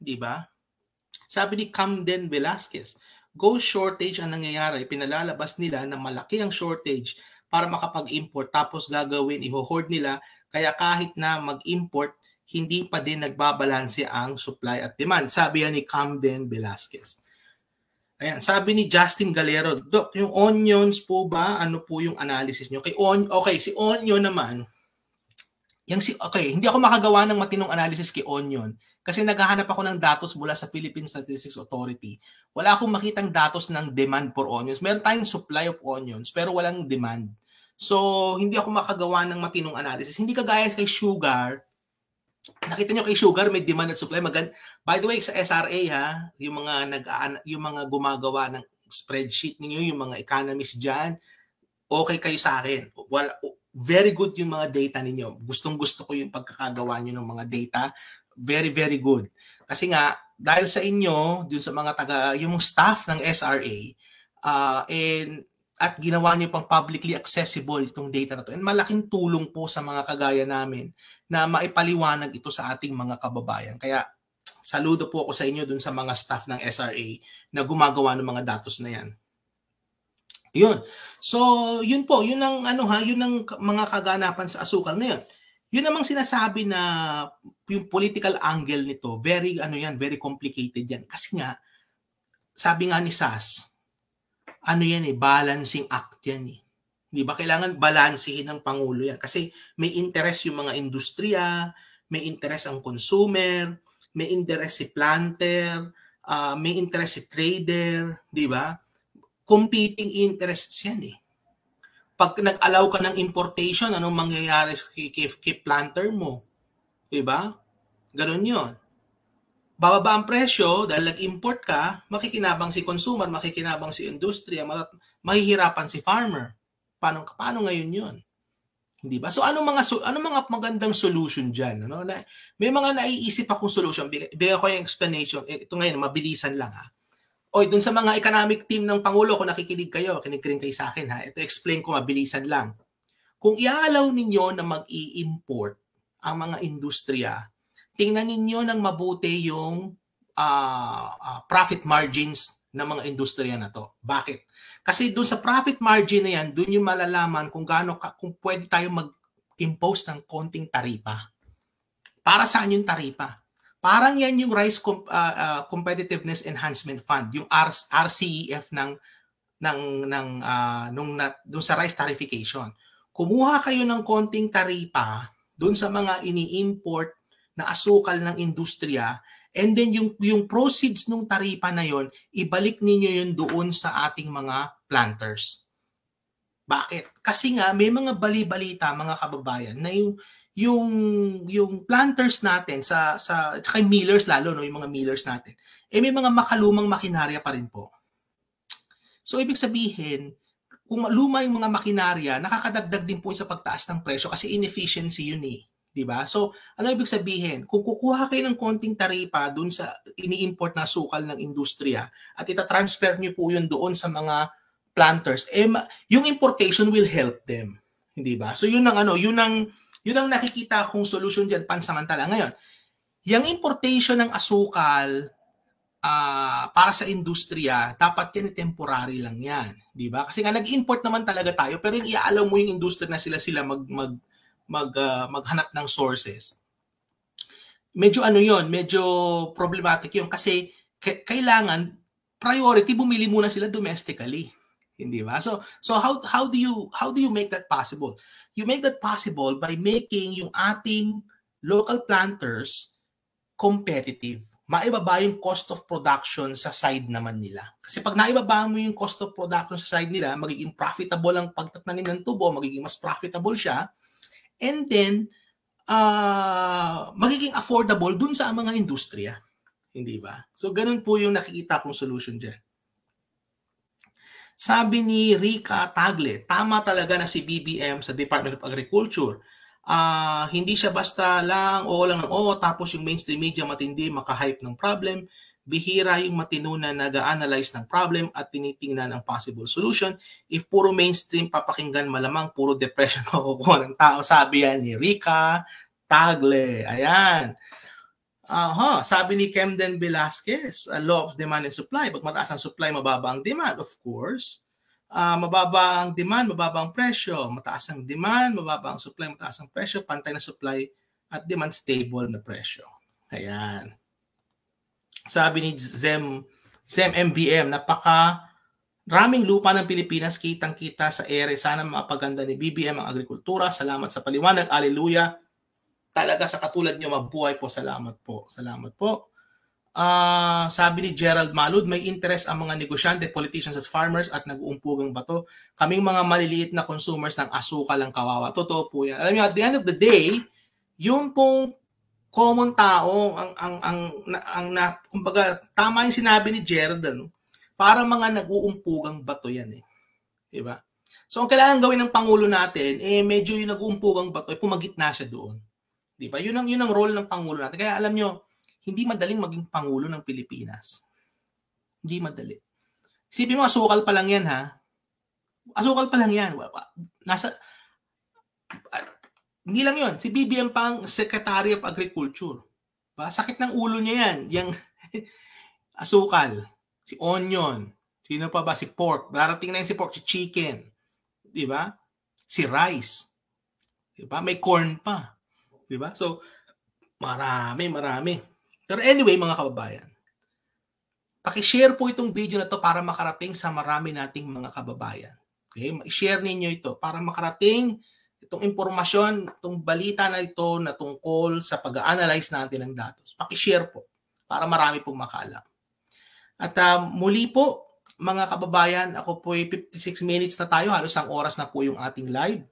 'Di ba? Sabi ni Camden Velasquez, go shortage ang nangyayari, pinalalabas nila na malaki ang shortage para makapag-import tapos gagawin, iho nila kaya kahit na mag-import, hindi pa din nagbabalanse ang supply at demand. Sabi yan ni Camden Velasquez. Ayan, sabi ni Justin Galero, Doc, yung onions po ba, ano po yung analysis nyo? Kay on, okay, si onion naman, yung si, okay, hindi ako makagawa ng matinong analysis kay onion kasi naghahanap ako ng datos mula sa Philippine Statistics Authority. Wala akong makitang datos ng demand for onions. Meron tayong supply of onions, pero walang demand. So, hindi ako makagawa ng matinong analysis. Hindi kagaya kay Sugar. Nakita nyo kay Sugar, may demand at supply. Magan By the way, sa SRA, ha, yung mga, nag yung mga gumagawa ng spreadsheet ninyo, yung mga economists dyan, okay kayo sa akin. Wala, very good yung mga data ninyo. Gustong gusto ko yung pagkakagawa nyo ng mga data very, very good. Kasi nga, dahil sa inyo, dun sa mga taga, yung staff ng SRA, uh, ah, and, at ginawa niyo pang publicly accessible itong data na to. And malaking tulong po sa mga kagaya namin na maipaliwanag ito sa ating mga kababayan. Kaya saludo po ako sa inyo dun sa mga staff ng SRA na gumagawa ng mga datos na yan. Yun. So, yun po, yun ang ano ha, yun ang mga kaganapan sa asukal na yun yun namang sinasabi na yung political angle nito, very ano yan, very complicated yan. Kasi nga, sabi nga ni Sas, ano yan eh, balancing act yan eh. Di ba? Kailangan balansehin ng Pangulo yan. Kasi may interest yung mga industriya, may interest ang consumer, may interest si planter, uh, may interest si trader, di ba? Competing interests yan eh pag nag-allow ka ng importation, anong mangyayari kay, kay, kay planter mo? Diba? Ganun yon. Bababa ang presyo dahil nag-import ka, makikinabang si consumer, makikinabang si industriya, mahihirapan si farmer. Paano, paano ngayon yon? Hindi ba? So ano mga ano mga magandang solution diyan, ano? Na, may mga naiisip ako solution. Bigay ko yung explanation. Ito ngayon mabilisan lang ah Oy, dun sa mga economic team ng Pangulo, kung nakikinig kayo, kinig rin kayo sa akin ha, ito explain ko mabilisan lang. Kung iaalaw ninyo na mag import ang mga industriya, tingnan ninyo ng mabuti yung uh, uh, profit margins ng mga industriya na to. Bakit? Kasi doon sa profit margin na yan, doon yung malalaman kung gaano kung pwede tayo mag-impose ng konting taripa. Para saan yung taripa? Parang yan yung Rice Com- uh, uh, Competitiveness Enhancement Fund, yung R- RCEF ng ng ng uh, nung na, dun sa rice tarification. Kumuha kayo ng konting taripa doon sa mga ini-import na asukal ng industriya and then yung yung proceeds nung taripa na yon ibalik ninyo yun doon sa ating mga planters. Bakit? Kasi nga may mga bali-balita mga kababayan na yung yung yung planters natin sa sa kay millers lalo no yung mga millers natin eh may mga makalumang makinarya pa rin po. So ibig sabihin kung luma yung mga makinarya nakakadagdag din po sa pagtaas ng presyo kasi inefficiency yun eh, 'di ba? So ano ibig sabihin? Kung kukuha kayo ng konting taripa doon sa iniimport na sukal ng industriya at ita-transfer niyo po yun doon sa mga planters, eh, yung importation will help them, hindi ba? So yun ang ano, yun ang yun ang nakikita kong solusyon diyan pansamantala. Ngayon, yung importation ng asukal uh, para sa industriya, dapat yan temporary lang yan. Di ba? Kasi nga nag-import naman talaga tayo, pero yung iaalaw mo yung industry na sila-sila mag, mag, mag, uh, maghanap ng sources. Medyo ano yon medyo problematic yun kasi kailangan priority bumili muna sila domestically. Hindi ba? So so how how do you how do you make that possible? You make that possible by making yung ating local planters competitive. Maibaba yung cost of production sa side naman nila. Kasi pag naibaba mo yung cost of production sa side nila, magiging profitable ang pagtatanim ng tubo, magiging mas profitable siya. And then uh, magiging affordable dun sa mga industriya. Hindi ba? So ganun po yung nakikita kong solution diyan. Sabi ni Rika Tagle, tama talaga na si BBM sa Department of Agriculture. Uh, hindi siya basta lang oo lang ng oo tapos yung mainstream media matindi makahype ng problem. Bihira yung matino na nag-analyze ng problem at tinitingnan ang possible solution. If puro mainstream papakinggan malamang puro depression makukuha ng tao. Sabi yan ni Rika Tagle. Ayan. Aha, uh-huh. sabi ni Kemden Velasquez, a law of demand and supply. Pag mataas ang supply, mababa ang demand, of course. Uh, mababa ang demand, mababa ang presyo. Mataas ang demand, mababa ang supply, mataas ang presyo. Pantay na supply at demand, stable na presyo. Ayan. Sabi ni Zem, Zem MBM, napaka raming lupa ng Pilipinas kitang-kita sa ere. Sana mapaganda ni BBM ang agrikultura. Salamat sa paliwanag. Aleluya talaga sa katulad nyo mabuhay po. Salamat po. Salamat po. Uh, sabi ni Gerald Malud, may interest ang mga negosyante, politicians at farmers at nag-uumpugang bato. Kaming mga maliliit na consumers ng asukal ang kawawa. Totoo po yan. Alam niyo, at the end of the day, yun pong common tao ang ang ang ang, ang na, kumbaga tama yung sinabi ni Gerald ano para mga nag-uumpugang bato yan eh. 'Di ba? So ang kailangan gawin ng pangulo natin eh medyo yung nag-uumpugang bato eh, pumagitna siya doon. Di ba? Yun ang, yun ang role ng Pangulo natin. Kaya alam nyo, hindi madaling maging Pangulo ng Pilipinas. Hindi madali. Isipin mo, asukal pa lang yan ha. Asukal pa lang yan. Nasa, uh, hindi lang yun. Si BBM pang Secretary of Agriculture. Ba? Sakit ng ulo niya yan. Yang asukal, si onion, sino pa ba? Si pork. Darating na yan si pork, si chicken. Di ba? Si rice. Di ba? May corn pa di ba? So, marami, marami. Pero anyway, mga kababayan, Pakishare po itong video na to para makarating sa marami nating mga kababayan. Okay? I-share ninyo ito para makarating itong impormasyon, itong balita na ito na tungkol sa pag-analyze natin ng datos. Pakishare po para marami pong makaalam. At uh, muli po, mga kababayan, ako po ay 56 minutes na tayo, halos ang oras na po yung ating live.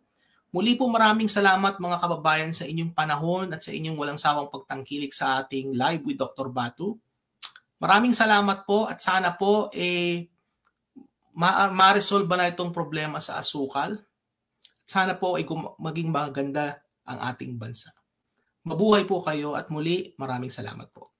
Muli po maraming salamat mga kababayan sa inyong panahon at sa inyong walang sawang pagtangkilik sa ating live with Dr. Batu. Maraming salamat po at sana po eh, ma- ma-resolve ba na itong problema sa asukal? Sana po ay eh, maging maganda ang ating bansa. Mabuhay po kayo at muli maraming salamat po.